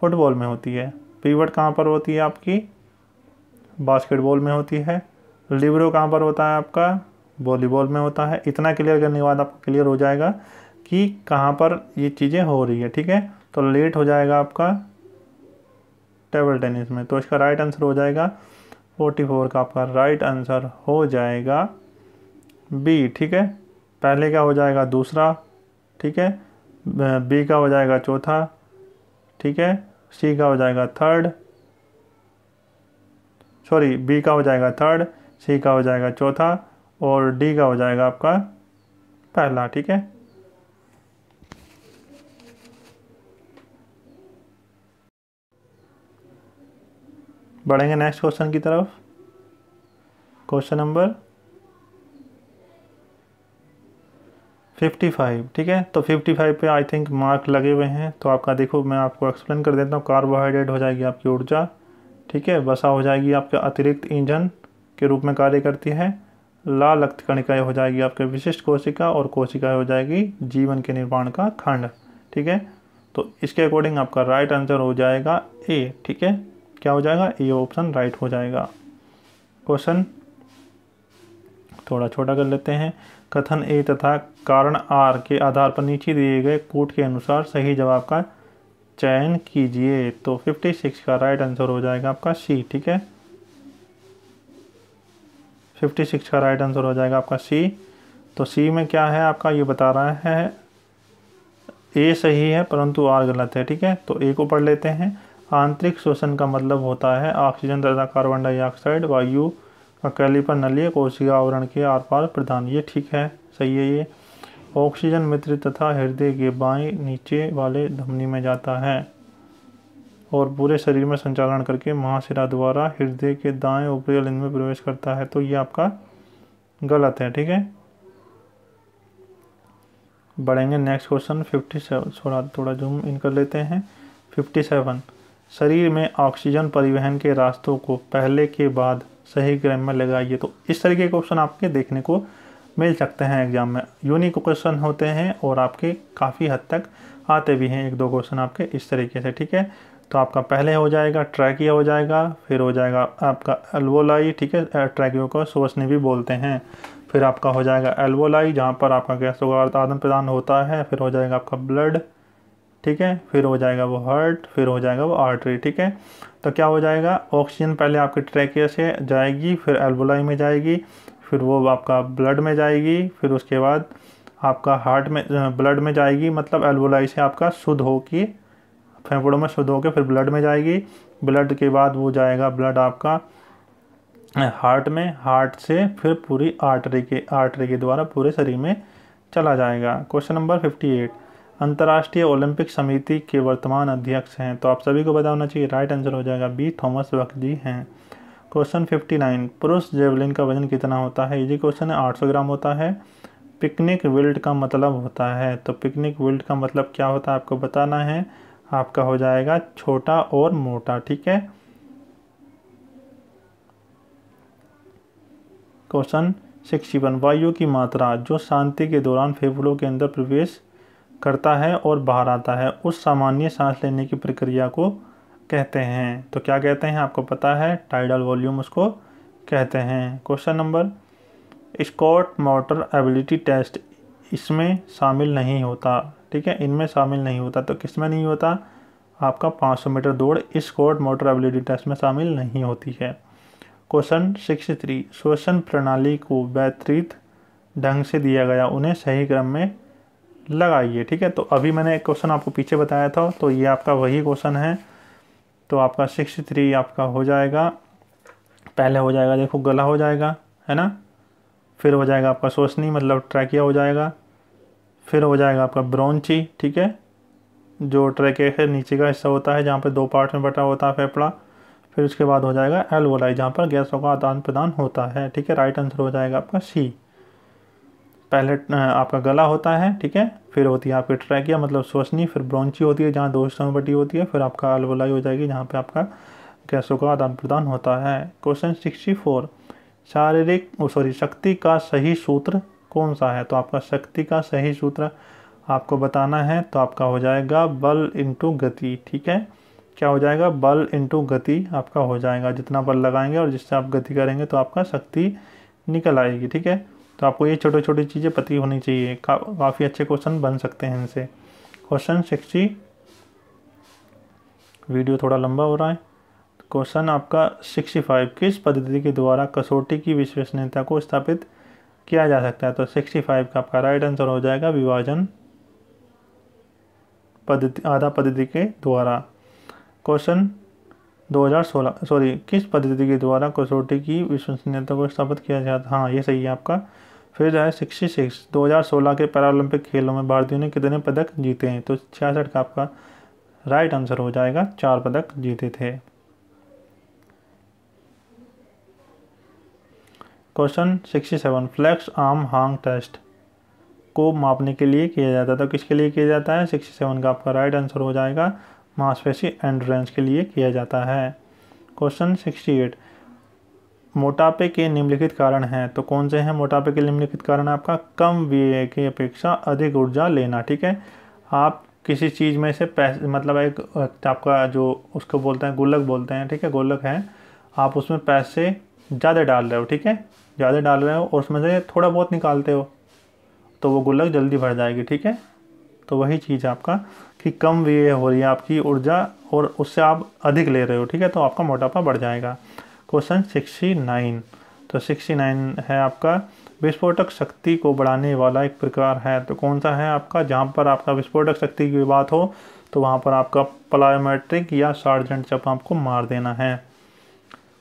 फुटबॉल में होती है पीवट कहाँ पर होती है आपकी बास्केटबॉल में होती है लिब्रो कहाँ पर होता है आपका वॉलीबॉल में होता है इतना क्लियर करने के बाद आपको क्लियर हो जाएगा कि कहाँ पर ये चीज़ें हो रही है ठीक है तो लेट हो जाएगा आपका टेबल टेनिस में तो इसका राइट आंसर हो जाएगा फोर्टी फोर का आपका राइट आंसर हो जाएगा बी ठीक है पहले का हो जाएगा दूसरा ठीक है बी का हो जाएगा चौथा ठीक है सी का हो जाएगा थर्ड सॉरी बी का हो जाएगा थर्ड सी का हो जाएगा चौथा और डी का हो जाएगा आपका पहला ठीक है बढ़ेंगे नेक्स्ट क्वेश्चन की तरफ क्वेश्चन नंबर फिफ्टी फाइव ठीक है तो फिफ्टी फाइव पे आई थिंक मार्क लगे हुए हैं तो आपका देखो मैं आपको एक्सप्लेन कर देता हूँ कार्बोहाइड्रेट हो जाएगी आपकी ऊर्जा ठीक है वसा हो जाएगी आपका अतिरिक्त ईंधन के रूप में कार्य करती है लाल रक्त कणिकाएँ हो जाएगी आपके विशिष्ट कोशिका और कोशिकाएँ हो जाएगी जीवन के निर्माण का खंड ठीक है तो इसके अकॉर्डिंग आपका राइट आंसर हो जाएगा ए ठीक है क्या हो जाएगा ए ऑप्शन राइट हो जाएगा क्वेश्चन थोड़ा छोटा कर लेते हैं कथन ए तथा कारण आर के आधार पर नीचे दिए गए कोट के अनुसार सही जवाब का चयन कीजिए तो 56 का राइट आंसर हो जाएगा आपका सी ठीक है फिफ्टी सिक्स का राइट आंसर हो जाएगा आपका सी तो सी में क्या है आपका ये बता रहा है ए सही है परंतु आर गलत है ठीक है तो ए को पढ़ लेते हैं आंतरिक शोषण का मतलब होता है ऑक्सीजन तथा कार्बन डाइऑक्साइड वायु का कैलिपर नलीय कोशिका आवरण के आर पार प्रदान ये ठीक है सही है ये ऑक्सीजन मित्र तथा हृदय के बाएं नीचे वाले धमनी में जाता है और पूरे शरीर में संचालन करके महाशिरा द्वारा हृदय के दाएं ऊपरी लिंग में प्रवेश करता है तो ये आपका गलत है ठीक है बढ़ेंगे नेक्स्ट क्वेश्चन फिफ्टी सेवन थोड़ा थोड़ा जूम इन कर लेते हैं फिफ्टी सेवन शरीर में ऑक्सीजन परिवहन के रास्तों को पहले के बाद सही क्रम में लगाइए तो इस तरीके के क्वेश्चन आपके देखने को मिल सकते हैं एग्जाम में यूनिक क्वेश्चन होते हैं और आपके काफ़ी हद तक आते भी हैं एक दो क्वेश्चन आपके इस तरीके से ठीक है तो आपका पहले हो जाएगा ट्रैकिया हो जाएगा फिर हो जाएगा आपका एल्वोलाई ठीक है ट्रैकियो को सोचने भी बोलते हैं फिर आपका हो जाएगा एल्वोलाई जहाँ पर आपका गैस वगैरह आदान प्रदान होता है फिर हो जाएगा आपका ब्लड ठीक है फिर हो जाएगा वो हार्ट फिर हो जाएगा वो आर्टरी ठीक है तो क्या हो जाएगा ऑक्सीजन पहले आपके ट्रैकिया से जाएगी फिर एल्बोलाई में जाएगी फिर वो आपका ब्लड में जाएगी फिर उसके बाद आपका हार्ट में ब्लड में जाएगी मतलब एल्बोलाई से आपका शुद्ध होकर फेफड़ों में शुद्ध होकर फिर ब्लड में जाएगी ब्लड के बाद वो जाएगा ब्लड आपका हार्ट में हार्ट से फिर पूरी आर्टरी के आर्टरी के द्वारा पूरे शरीर में चला जाएगा क्वेश्चन नंबर फिफ्टी एट अंतर्राष्ट्रीय ओलंपिक समिति के वर्तमान अध्यक्ष हैं तो आप सभी को बताना होना चाहिए राइट आंसर हो जाएगा बी थॉमस वक जी हैं क्वेश्चन फिफ्टी नाइन पुरुष जेवलिन का वजन कितना होता है ये क्वेश्चन है आठ सौ ग्राम होता है पिकनिक विल्ड का मतलब होता है तो पिकनिक विल्ड का मतलब क्या होता है आपको बताना है आपका हो जाएगा छोटा और मोटा ठीक है क्वेश्चन सिक्सटी वन वायु की मात्रा जो शांति के दौरान फेफड़ों के अंदर प्रवेश करता है और बाहर आता है उस सामान्य सांस लेने की प्रक्रिया को कहते हैं तो क्या कहते हैं आपको पता है टाइडल वॉल्यूम उसको कहते हैं question number Scott motor ability test इसमें शामिल नहीं होता ठीक है इनमें शामिल नहीं होता तो किस में नहीं होता आपका 500 मीटर दौड़ इस कोर्ट मोटर एबिलिटी टेस्ट में शामिल नहीं होती है क्वेश्चन सिक्स थ्री श्वसन प्रणाली को बेहतरीत ढंग से दिया गया उन्हें सही क्रम में लगाइए ठीक है तो अभी मैंने एक क्वेश्चन आपको पीछे बताया था तो ये आपका वही क्वेश्चन है तो आपका सिक्स थ्री आपका हो जाएगा पहले हो जाएगा देखो गला हो जाएगा है ना फिर हो जाएगा आपका शोषणी मतलब ट्रैकिया हो जाएगा फिर हो जाएगा आपका ब्रोंची ठीक है जो ट्रैके है नीचे का हिस्सा होता है जहाँ पर दो पार्ट में बटा होता है फेफड़ा फिर उसके बाद हो जाएगा एलवोलाई जहाँ पर गैसों का आदान प्रदान होता है ठीक है राइट आंसर हो जाएगा आपका सी पहले आपका गला होता है ठीक है फिर होती है आपकी ट्रैकिया मतलब श्वसनी फिर ब्रोंची होती है जहाँ दो हिस्सों में बटी होती है फिर आपका अलवलाई हो जाएगी जहाँ पे आपका गैसों का आदान प्रदान होता है क्वेश्चन सिक्सटी फोर शारीरिक सॉरी शक्ति का सही सूत्र कौन सा है तो आपका शक्ति का सही सूत्र आपको बताना है तो आपका हो जाएगा बल इंटू गति ठीक है क्या हो जाएगा बल इंटू गति आपका हो जाएगा जितना बल लगाएंगे और जिससे आप गति करेंगे तो आपका शक्ति निकल आएगी ठीक है तो आपको ये छोटी छोटी चीज़ें पती होनी चाहिए का, काफ़ी अच्छे क्वेश्चन बन सकते हैं इनसे क्वेश्चन सिक्सटी वीडियो थोड़ा लंबा हो रहा है क्वेश्चन आपका सिक्सटी फाइव किस पद्धति के द्वारा कसौटी की विश्वसनीयता को स्थापित किया जा सकता है तो 65 का आपका राइट आंसर हो जाएगा विभाजन पद्धति आधा पद्धति के द्वारा क्वेश्चन 2016 सॉरी किस पद्धति के द्वारा कसौटी की विश्वसनीयता को स्थापित किया जाता है हाँ ये सही है आपका फिर जो है सिक्सटी सिक्स दो हज़ार सोलह के पैरालंपिक खेलों में भारतीयों ने कितने पदक जीते हैं तो छियासठ का आपका राइट आंसर हो जाएगा चार पदक जीते थे question 67 flex arm hang test को मापने के लिए किया जाता है तो किसके लिए किया जाता है 67 का आपका राइट आंसर हो जाएगा मांसपेशी रेंज के लिए किया जाता है क्वेश्चन 68 मोटापे के निम्नलिखित कारण हैं तो कौन से हैं मोटापे के निम्नलिखित कारण आपका कम व्यय की अपेक्षा अधिक ऊर्जा लेना ठीक है आप किसी चीज़ में से पैसे मतलब एक आपका जो उसको बोलते हैं गुल्लक बोलते हैं ठीक है गुल्लक है आप उसमें पैसे ज़्यादा डाल रहे हो ठीक है ज़्यादा डाल रहे हो और उसमें से थोड़ा बहुत निकालते हो तो वो गुल्लक जल्दी भर जाएगी ठीक है तो वही चीज़ आपका कि कम व्यय हो रही है आपकी ऊर्जा और उससे आप अधिक ले रहे हो ठीक है तो आपका मोटापा बढ़ जाएगा क्वेश्चन सिक्सटी नाइन तो सिक्सटी नाइन है आपका विस्फोटक शक्ति को बढ़ाने वाला एक प्रकार है तो कौन सा है आपका जहाँ पर आपका विस्फोटक शक्ति की बात हो तो वहाँ पर आपका प्लायोमेट्रिक या सार्जेंट चप आपको मार देना है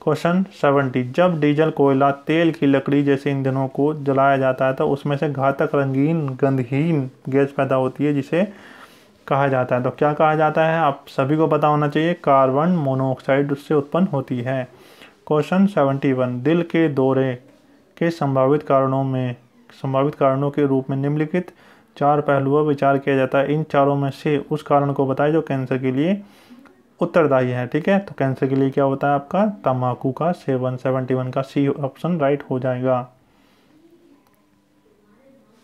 क्वेश्चन सेवेंटी जब डीजल कोयला तेल की लकड़ी जैसे ईंधनों को जलाया जाता है तो उसमें से घातक रंगीन गंधहीन गैस पैदा होती है जिसे कहा जाता है तो क्या कहा जाता है आप सभी को पता होना चाहिए कार्बन मोनोऑक्साइड उससे उत्पन्न होती है क्वेश्चन सेवेंटी वन दिल के दौरे के संभावित कारणों में संभावित कारणों के रूप में निम्नलिखित चार पहलुओं विचार किया जाता है इन चारों में से उस कारण को बताएं जो कैंसर के लिए उत्तरदायी है ठीक है तो कैंसर के लिए क्या होता है आपका तम्बाकू का सेवन सेवेंटी वन का सी ऑप्शन राइट हो जाएगा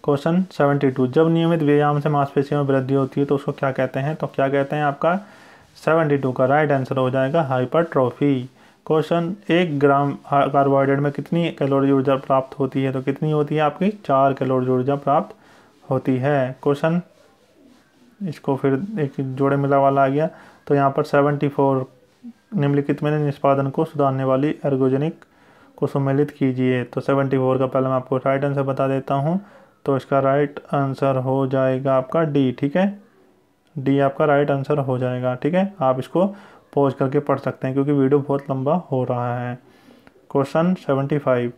क्वेश्चन सेवेंटी टू जब नियमित व्यायाम से मांसपेशियों में वृद्धि होती है तो उसको क्या कहते हैं तो क्या कहते हैं आपका सेवेंटी टू का राइट आंसर हो जाएगा हाइपरट्रॉफी क्वेश्चन एक ग्राम कार्बोहाइड्रेट में कितनी कैलोरी ऊर्जा प्राप्त होती है तो कितनी होती है आपकी चार कैलोरी ऊर्जा प्राप्त होती है क्वेश्चन इसको फिर एक जोड़े मिला वाला आ गया तो यहाँ पर 74 निम्नलिखित में निष्पादन को सुधारने वाली एर्गोजेनिक को सम्मिलित कीजिए तो 74 का पहले मैं आपको राइट आंसर बता देता हूँ तो इसका राइट आंसर हो जाएगा आपका डी ठीक है डी आपका राइट आंसर हो जाएगा ठीक है आप इसको पॉज करके पढ़ सकते हैं क्योंकि वीडियो बहुत लंबा हो रहा है क्वेश्चन सेवेंटी फाइव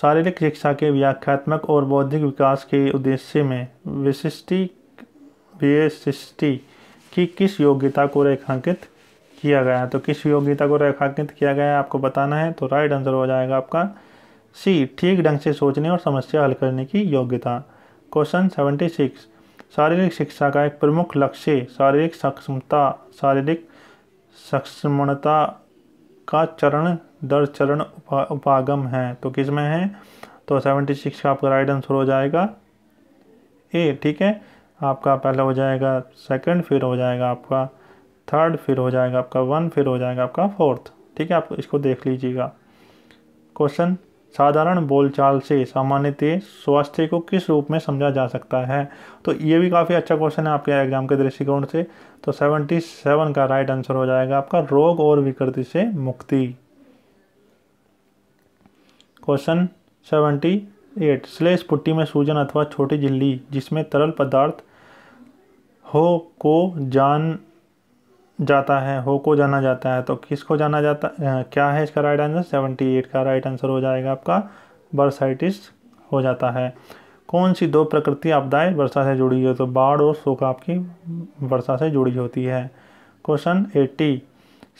शारीरिक शिक्षा के व्याख्यात्मक और बौद्धिक विकास के उद्देश्य में विशिष्टि विशिष्टि कि किस योग्यता को रेखांकित किया गया है तो किस योग्यता को रेखांकित किया गया है आपको बताना है तो राइट आंसर हो जाएगा आपका सी ठीक ढंग से सोचने और समस्या हल करने की योग्यता क्वेश्चन सेवेंटी सिक्स शारीरिक शिक्षा का एक प्रमुख लक्ष्य शारीरिक सक्षमता शारीरिक सक्षमता का चरण दर चरण उपा, उपागम है तो किस में है तो सेवेंटी सिक्स का आपका राइट आंसर हो जाएगा ए ठीक है आपका पहले हो जाएगा सेकंड फिर हो जाएगा आपका थर्ड फिर हो जाएगा आपका वन फिर हो जाएगा आपका फोर्थ ठीक है आप इसको देख लीजिएगा क्वेश्चन साधारण बोलचाल से सामान्यतः स्वास्थ्य को किस रूप में समझा जा सकता है तो ये भी काफ़ी अच्छा क्वेश्चन है आपके एग्जाम के दृष्टिकोण से तो 77 का राइट आंसर हो जाएगा आपका रोग और विकृति से मुक्ति क्वेश्चन 78 स्लेश पुट्टी में सूजन अथवा छोटी झिल्ली जिसमें तरल पदार्थ हो को जान जाता है हो को जाना जाता है तो किस को जाना जाता है क्या है इसका राइट आंसर सेवेंटी एट का राइट आंसर हो जाएगा आपका बर्साइटिस हो जाता है कौन सी दो प्रकृति आपदाएं वर्षा से जुड़ी है तो बाढ़ और सूख आपकी वर्षा से जुड़ी होती है क्वेश्चन एट्टी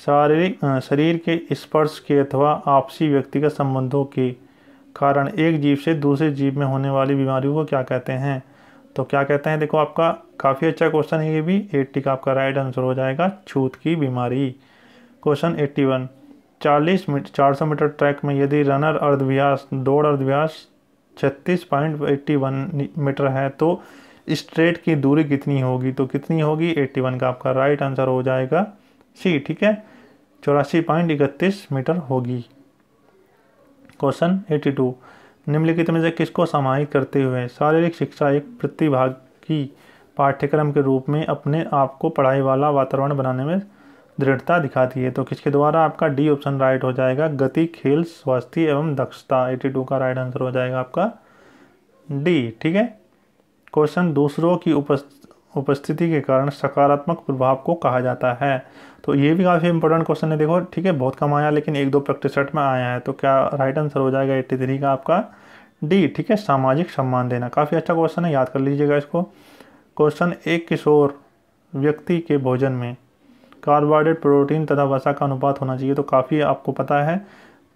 शारीरिक शरीर के स्पर्श के अथवा आपसी व्यक्तिगत संबंधों के कारण एक जीव से दूसरे जीव में होने वाली बीमारियों को क्या कहते हैं तो क्या कहते हैं देखो आपका काफ़ी अच्छा क्वेश्चन है ये भी एट्टी का आपका राइट आंसर हो जाएगा छूत की बीमारी क्वेश्चन एट्टी वन चालीस मीटर चार सौ मीटर ट्रैक में यदि रनर अर्धव्यास दौड़ अर्धव्यास छत्तीस पॉइंट एट्टी वन मीटर है तो स्ट्रेट की दूरी कितनी होगी तो कितनी होगी एट्टी वन का आपका राइट आंसर हो जाएगा सी ठीक है चौरासी पॉइंट इकतीस मीटर होगी क्वेश्चन एट्टी टू निम्नलिखित में से किसको समाहित करते हुए शारीरिक शिक्षा एक प्रतिभागी पाठ्यक्रम के रूप में अपने आप को पढ़ाई वाला वातावरण बनाने में दृढ़ता दिखाती है तो किसके द्वारा आपका डी ऑप्शन राइट हो जाएगा गति खेल स्वास्थ्य एवं दक्षता 82 का राइट आंसर हो जाएगा आपका डी ठीक है क्वेश्चन दूसरों की उपस्थित उपस्थिति के कारण सकारात्मक प्रभाव को कहा जाता है तो ये भी काफ़ी इंपॉर्टेंट क्वेश्चन है देखो ठीक है बहुत कम आया लेकिन एक दो प्रैक्टिस सेट में आया है तो क्या राइट आंसर हो जाएगा एट्टी थ्री का आपका डी ठीक है सामाजिक सम्मान देना काफ़ी अच्छा क्वेश्चन है याद कर लीजिएगा इसको क्वेश्चन एक किशोर व्यक्ति के भोजन में कार्बोहाइड्रेट प्रोटीन तथा वसा का अनुपात होना चाहिए तो काफ़ी आपको पता है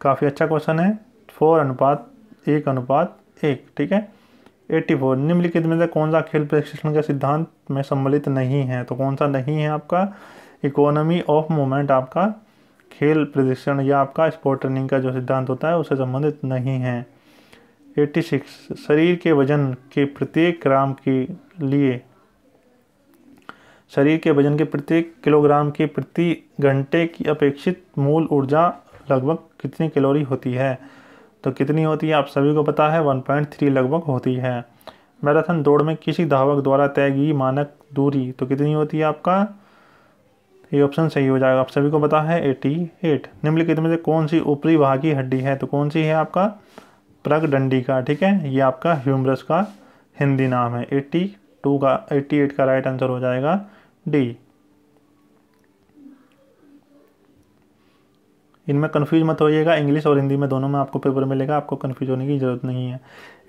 काफ़ी अच्छा क्वेश्चन है फोर अनुपात एक अनुपात एक ठीक है 84 निम्नलिखित में से कौन सा खेल प्रशिक्षण के सिद्धांत में सम्मिलित नहीं है तो कौन सा नहीं है आपका इकोनॉमी ऑफ मोमेंट आपका खेल प्रशिक्षण या आपका स्पोर्ट ट्रेनिंग का जो सिद्धांत होता है उससे संबंधित नहीं है 86 शरीर के वजन के प्रत्येक ग्राम के लिए शरीर के वजन के प्रत्येक किलोग्राम के प्रति घंटे की अपेक्षित मूल ऊर्जा लगभग कितनी कैलोरी होती है तो कितनी होती है आप सभी को पता है 1.3 लगभग होती है मैराथन दौड़ में किसी धावक द्वारा तय की मानक दूरी तो कितनी होती है आपका ये ऑप्शन सही हो जाएगा आप सभी को पता है 88 निम्नलिखित में से कौन सी ऊपरी भाग की हड्डी है तो कौन सी है आपका प्रगडंडी का ठीक है ये आपका ह्यूमरस का हिंदी नाम है टू का एट का राइट आंसर हो जाएगा डी इनमें कन्फ्यूज मत होइएगा इंग्लिश और हिंदी में दोनों में आपको पेपर मिलेगा आपको कन्फ्यूज होने की जरूरत नहीं है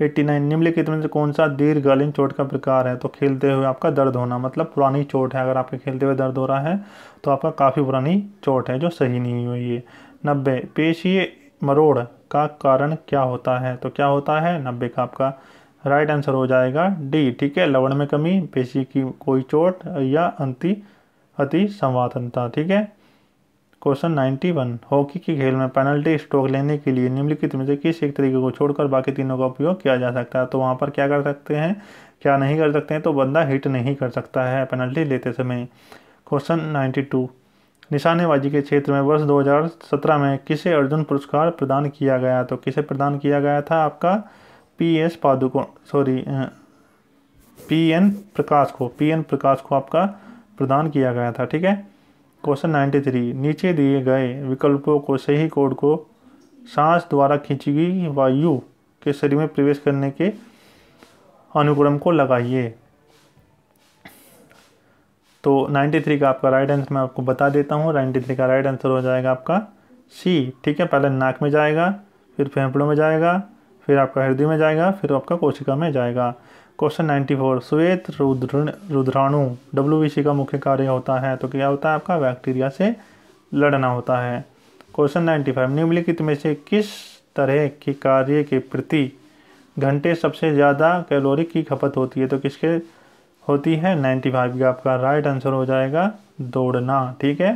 एट्टी नाइन निम्नलिखित में से कौन सा दीर्घकालीन चोट का प्रकार है तो खेलते हुए आपका दर्द होना मतलब पुरानी चोट है अगर आपके खेलते हुए दर्द हो रहा है तो आपका काफ़ी पुरानी चोट है जो सही नहीं हुई है नब्बे पेशीय मरोड़ का कारण क्या होता है तो क्या होता है नब्बे का आपका राइट आंसर हो जाएगा डी ठीक है लवण में कमी पेशी की कोई चोट या अंति अति संवादनता ठीक है क्वेश्चन 91 हॉकी के खेल में पेनल्टी स्ट्रोक लेने के लिए निम्नलिखित में से किस एक तरीके को छोड़कर बाकी तीनों का उपयोग किया जा सकता है तो वहाँ पर क्या कर सकते हैं क्या नहीं कर सकते हैं तो बंदा हिट नहीं कर सकता है पेनल्टी लेते समय क्वेश्चन टू निशानेबाजी के क्षेत्र में वर्ष 2017 में किसे अर्जुन पुरस्कार प्रदान किया गया तो किसे प्रदान किया गया था आपका P S Padukone sorry P N Prakash को पी एन प्रकाश को आपका प्रदान किया गया था ठीक है क्वेश्चन 93 नीचे दिए गए विकल्पों को सही कोड को सांस द्वारा खींची गई वायु के शरीर में प्रवेश करने के अनुक्रम को लगाइए तो 93 का आपका राइट आंसर मैं आपको बता देता हूँ 93 का राइट आंसर हो जाएगा आपका सी ठीक है पहले नाक में जाएगा फिर फेफड़ों में जाएगा फिर आपका हृदय में जाएगा फिर आपका कोशिका में जाएगा क्वेश्चन नाइन्टी फोर श्वेत रुद्र रुद्राणु डब्ल्यू का मुख्य कार्य होता है तो क्या होता है आपका बैक्टीरिया से लड़ना होता है क्वेश्चन नाइन्टी फाइव निम्नलिखित में से किस तरह के कार्य के प्रति घंटे सबसे ज़्यादा कैलोरी की खपत होती है तो किसके होती है नाइन्टी फाइव का आपका राइट आंसर हो जाएगा दौड़ना ठीक है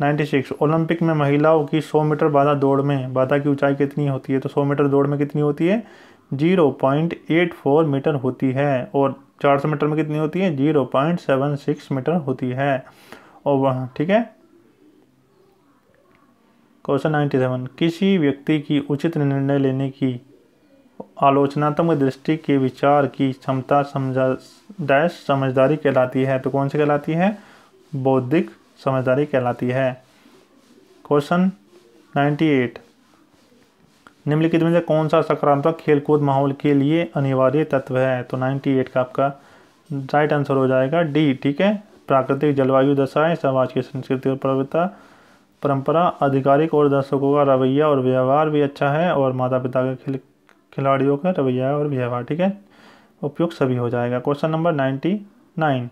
नाइन्टी सिक्स ओलंपिक में महिलाओं की सौ मीटर बाधा दौड़ में बाधा की ऊंचाई कितनी होती है तो सौ मीटर दौड़ में कितनी होती है 0.84 मीटर होती है और 400 मीटर में कितनी होती है 0.76 मीटर होती है और वहाँ ठीक है क्वेश्चन 97 किसी व्यक्ति की उचित निर्णय लेने की आलोचनात्मक दृष्टि के विचार की क्षमता समझा डैश समझदारी कहलाती है तो कौन सी कहलाती है बौद्धिक समझदारी कहलाती है क्वेश्चन 98 निम्नलिखित में से कौन सा सकारात्मक खेलकूद माहौल के लिए अनिवार्य तत्व है तो 98 का आपका राइट आंसर हो जाएगा डी ठीक है प्राकृतिक जलवायु दशाएं समाज की संस्कृति और प्रवृत्ता परंपरा आधिकारिक और दर्शकों का रवैया और व्यवहार भी अच्छा है और माता पिता के खिल खिलाड़ियों का रवैया और व्यवहार ठीक है उपयुक्त सभी हो जाएगा क्वेश्चन नंबर नाइन्टी नाइन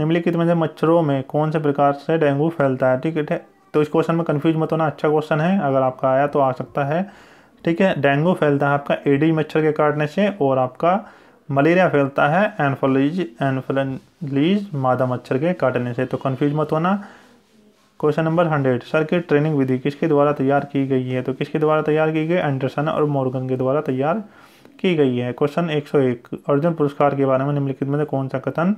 निम्नलिखित में से मच्छरों में कौन से प्रकार से डेंगू फैलता है ठीक है तो इस क्वेश्चन में कन्फ्यूज मत होना अच्छा क्वेश्चन है अगर आपका आया तो आ सकता है ठीक है डेंगू फैलता है आपका एडी मच्छर के काटने से और आपका मलेरिया फैलता है एनफोलिज एनफोलिज मादा मच्छर के काटने से तो कन्फ्यूज मत होना question number hundred circuit training विधि किसके द्वारा तैयार की गई है तो किसके द्वारा तैयार की गई एंडरसन और मोर्गन के द्वारा तैयार की गई है क्वेश्चन 101 अर्जुन पुरस्कार के बारे में निम्नलिखित में से कौन सा कथन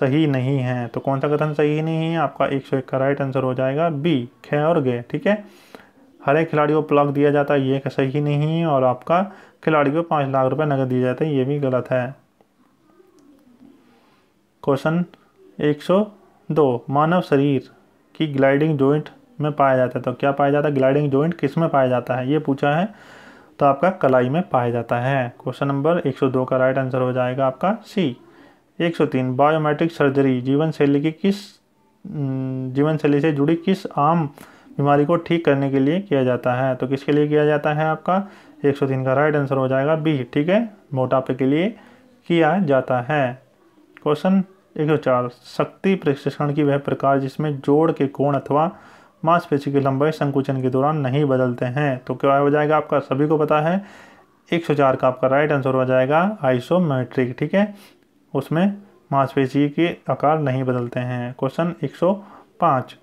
सही नहीं है तो कौन सा कथन सही नहीं है आपका 101 का राइट आंसर हो जाएगा बी खे और गे ठीक है हर एक खिलाड़ी को प्लग दिया जाता है ये सही नहीं है और आपका खिलाड़ी को पाँच लाख रुपए नगद दिया जाता है ये भी गलत है क्वेश्चन 102 मानव शरीर की ग्लाइडिंग जॉइंट में पाया जाता है तो क्या पाया जाता है ग्लाइडिंग जॉइंट किस में पाया जाता है ये पूछा है तो आपका कलाई में पाया जाता है क्वेश्चन नंबर 102 का राइट आंसर हो जाएगा आपका सी 103 बायोमेट्रिक सर्जरी जीवन शैली की किस हम्म, जीवन शैली से जुड़ी किस आम बीमारी को ठीक करने के लिए किया जाता है तो किसके लिए किया जाता है आपका 103 का राइट आंसर हो जाएगा बी ठीक है मोटापे के लिए किया जाता है क्वेश्चन एक सौ चार शक्ति प्रशिक्षण की वह प्रकार जिसमें जोड़ के कोण अथवा मांसपेशी की लंबाई संकुचन के दौरान नहीं बदलते हैं तो क्या हो जाएगा आपका सभी को पता है 104 का आपका राइट आंसर हो जाएगा आइसोमेट्रिक ठीक है उसमें मांसपेशी के आकार नहीं बदलते हैं क्वेश्चन 105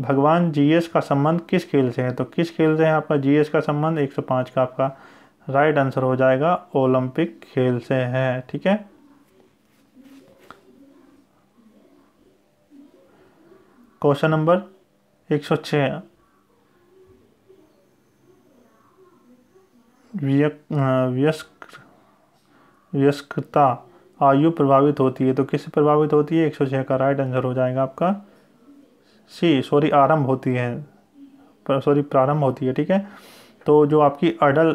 भगवान जीएस का संबंध किस खेल से है तो किस खेल से है आपका जीएस का संबंध 105 का आपका राइट आंसर हो जाएगा ओलंपिक खेल से है ठीक है क्वेश्चन नंबर 106 व्यस्क व्यस्कता आयु प्रभावित होती है तो किससे प्रभावित होती है 106 का राइट आंसर हो जाएगा आपका सी सॉरी आरंभ होती है सॉरी प्रारंभ होती है ठीक है तो जो आपकी अडल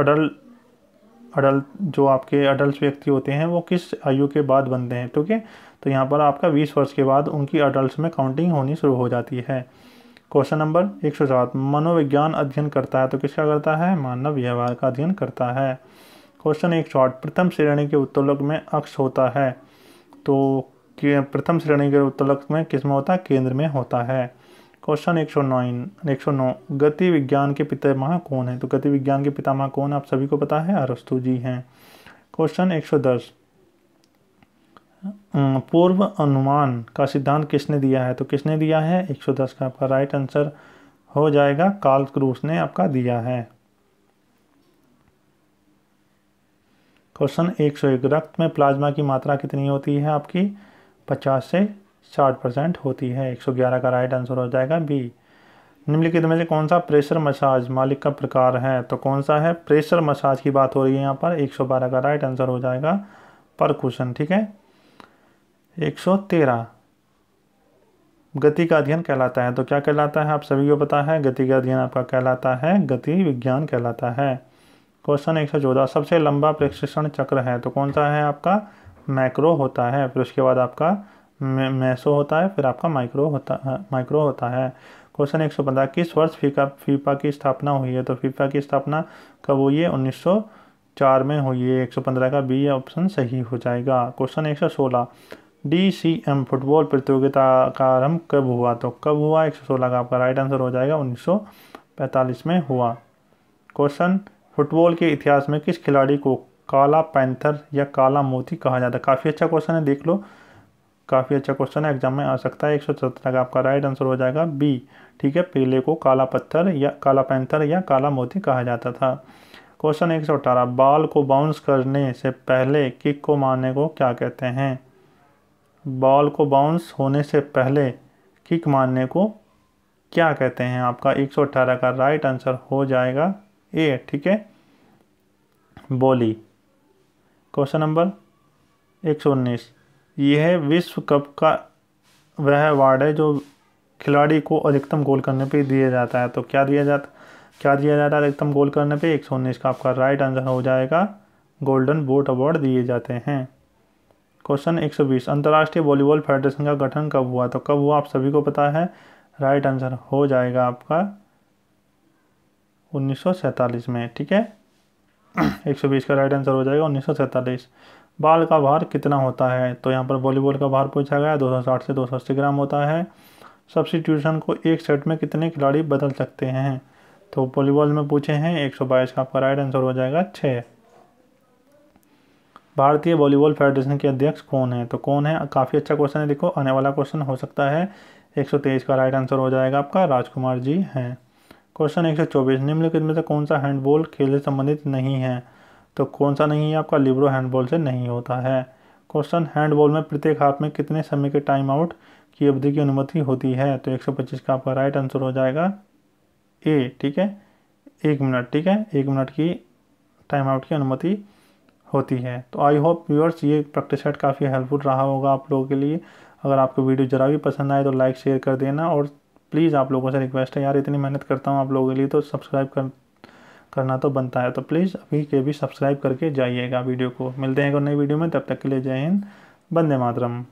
अडल अडल जो आपके अडल्ट व्यक्ति होते हैं वो किस आयु के बाद बनते हैं ठीक है तो यहाँ पर आपका 20 वर्ष के बाद उनकी अडल्ट में काउंटिंग होनी शुरू हो जाती है क्वेश्चन नंबर एक सौ सात मनोविज्ञान अध्ययन करता है तो किसका करता है मानव व्यवहार का अध्ययन करता है क्वेश्चन एक सौ आठ प्रथम श्रेणी के उत्तोलक में अक्ष होता है तो प्रथम श्रेणी के उत्तलक में किसमें होता है केंद्र में होता है क्वेश्चन एक सौ नाइन एक सौ नौ गति विज्ञान के पितामह कौन है तो गति विज्ञान के पितामह कौन आप सभी को पता है अरस्तु जी हैं क्वेश्चन एक सौ दस पूर्व अनुमान का सिद्धांत किसने दिया है तो किसने दिया है एक सौ दस का आपका राइट आंसर हो जाएगा काल क्रूस ने आपका दिया है क्वेश्चन एक सौ एक रक्त में प्लाज्मा की मात्रा कितनी होती है आपकी 50 से 60 परसेंट होती है 111 का राइट आंसर हो जाएगा बी निम्नलिखित में से कौन सा प्रेशर मसाज मालिक का प्रकार है तो कौन सा है प्रेशर मसाज की बात हो रही है यहाँ पर 112 का राइट आंसर हो जाएगा परकुशन ठीक है 113 गति का अध्ययन कहलाता है तो क्या कहलाता है आप सभी को पता है गति का अध्ययन आपका कहलाता है गति विज्ञान कहलाता है क्वेश्चन चौदह सबसे लंबा प्रशिक्षण चक्र है तो कौन सा है आपका मैक्रो होता है फिर उसके बाद आपका मैसो होता है फिर आपका माइक्रो होता है माइक्रो होता है क्वेश्चन एक सौ पंद्रह किस वर्ष फीका फीफा की स्थापना हुई है तो फीफा की स्थापना कब हुई है उन्नीस सौ चार में हुई है एक सौ पंद्रह का बी ऑप्शन सही हो जाएगा क्वेश्चन एक सौ सोलह डी सी एम फुटबॉल प्रतियोगिता का आरम्भ कब हुआ तो कब हुआ एक सौ सोलह का आपका राइट आंसर हो जाएगा उन्नीस सौ पैंतालीस में हुआ क्वेश्चन फुटबॉल के इतिहास में किस खिलाड़ी को काला पैंथर या काला मोती कहा जाता है काफ़ी अच्छा क्वेश्चन है देख लो काफ़ी अच्छा क्वेश्चन है एग्जाम में आ सकता है एक सौ सत्रह का आपका राइट आंसर हो जाएगा बी ठीक है पीले को काला पत्थर या काला पैंथर या काला मोती कहा जाता था क्वेश्चन एक सौ अठारह बाल को बाउंस करने से पहले किक को मारने को क्या कहते हैं बॉल को बाउंस होने से पहले किक मारने को क्या कहते हैं आपका 118 का राइट आंसर हो जाएगा ए ठीक है बोली क्वेश्चन नंबर एक सौ उन्नीस यह विश्व कप का वह अवार्ड है जो खिलाड़ी को अधिकतम गोल करने पे दिया जाता है तो क्या दिया जाता क्या दिया जाता है अधिकतम गोल करने पे एक सौ उन्नीस का आपका राइट आंसर हो जाएगा गोल्डन बोट अवार्ड दिए जाते हैं क्वेश्चन एक सौ बीस अंतर्राष्ट्रीय वॉलीबॉल फेडरेशन का गठन कब हुआ तो कब हुआ आप सभी को पता है राइट आंसर हो जाएगा आपका उन्नीस में ठीक है एक सौ बीस का राइट आंसर हो जाएगा उन्नीस सौ सैंतालीस बाल का भार कितना होता है तो यहाँ पर वॉलीबॉल का भार पूछा गया दो सौ साठ से दो सौ अस्सी ग्राम होता है सब्सिट्यूशन को एक सेट में कितने खिलाड़ी बदल सकते हैं तो वॉलीबॉल में पूछे हैं एक सौ बाईस का आपका राइट आंसर हो जाएगा छः भारतीय वॉलीबॉल फेडरेशन के अध्यक्ष कौन है तो कौन है काफ़ी अच्छा क्वेश्चन है देखो आने वाला क्वेश्चन हो सकता है तेईस का राइट आंसर हो जाएगा आपका राजकुमार जी हैं क्वेश्चन एक सौ चौबीस निम्नलिखित में से कौन सा हैंडबॉल खेल से संबंधित नहीं है तो कौन सा नहीं है आपका लिब्रो हैंडबॉल से नहीं होता है क्वेश्चन हैंडबॉल में प्रत्येक हाफ में कितने समय के टाइम आउट की अवधि की अनुमति होती है तो 125 का आपका राइट आंसर हो जाएगा ए ठीक है एक मिनट ठीक है एक मिनट की टाइम आउट की अनुमति होती है तो आई होप व्यूअर्स ये प्रैक्टिस सेट काफ़ी हेल्पफुल रहा होगा आप लोगों के लिए अगर आपको वीडियो ज़रा भी पसंद आए तो लाइक शेयर कर देना और प्लीज़ आप लोगों से रिक्वेस्ट है यार इतनी मेहनत करता हूँ आप लोगों के लिए तो सब्सक्राइब कर करना तो बनता है तो प्लीज़ अभी के भी सब्सक्राइब करके जाइएगा वीडियो को मिलते हैं एक नई वीडियो में तब तक के लिए जय हिंद बंदे मातरम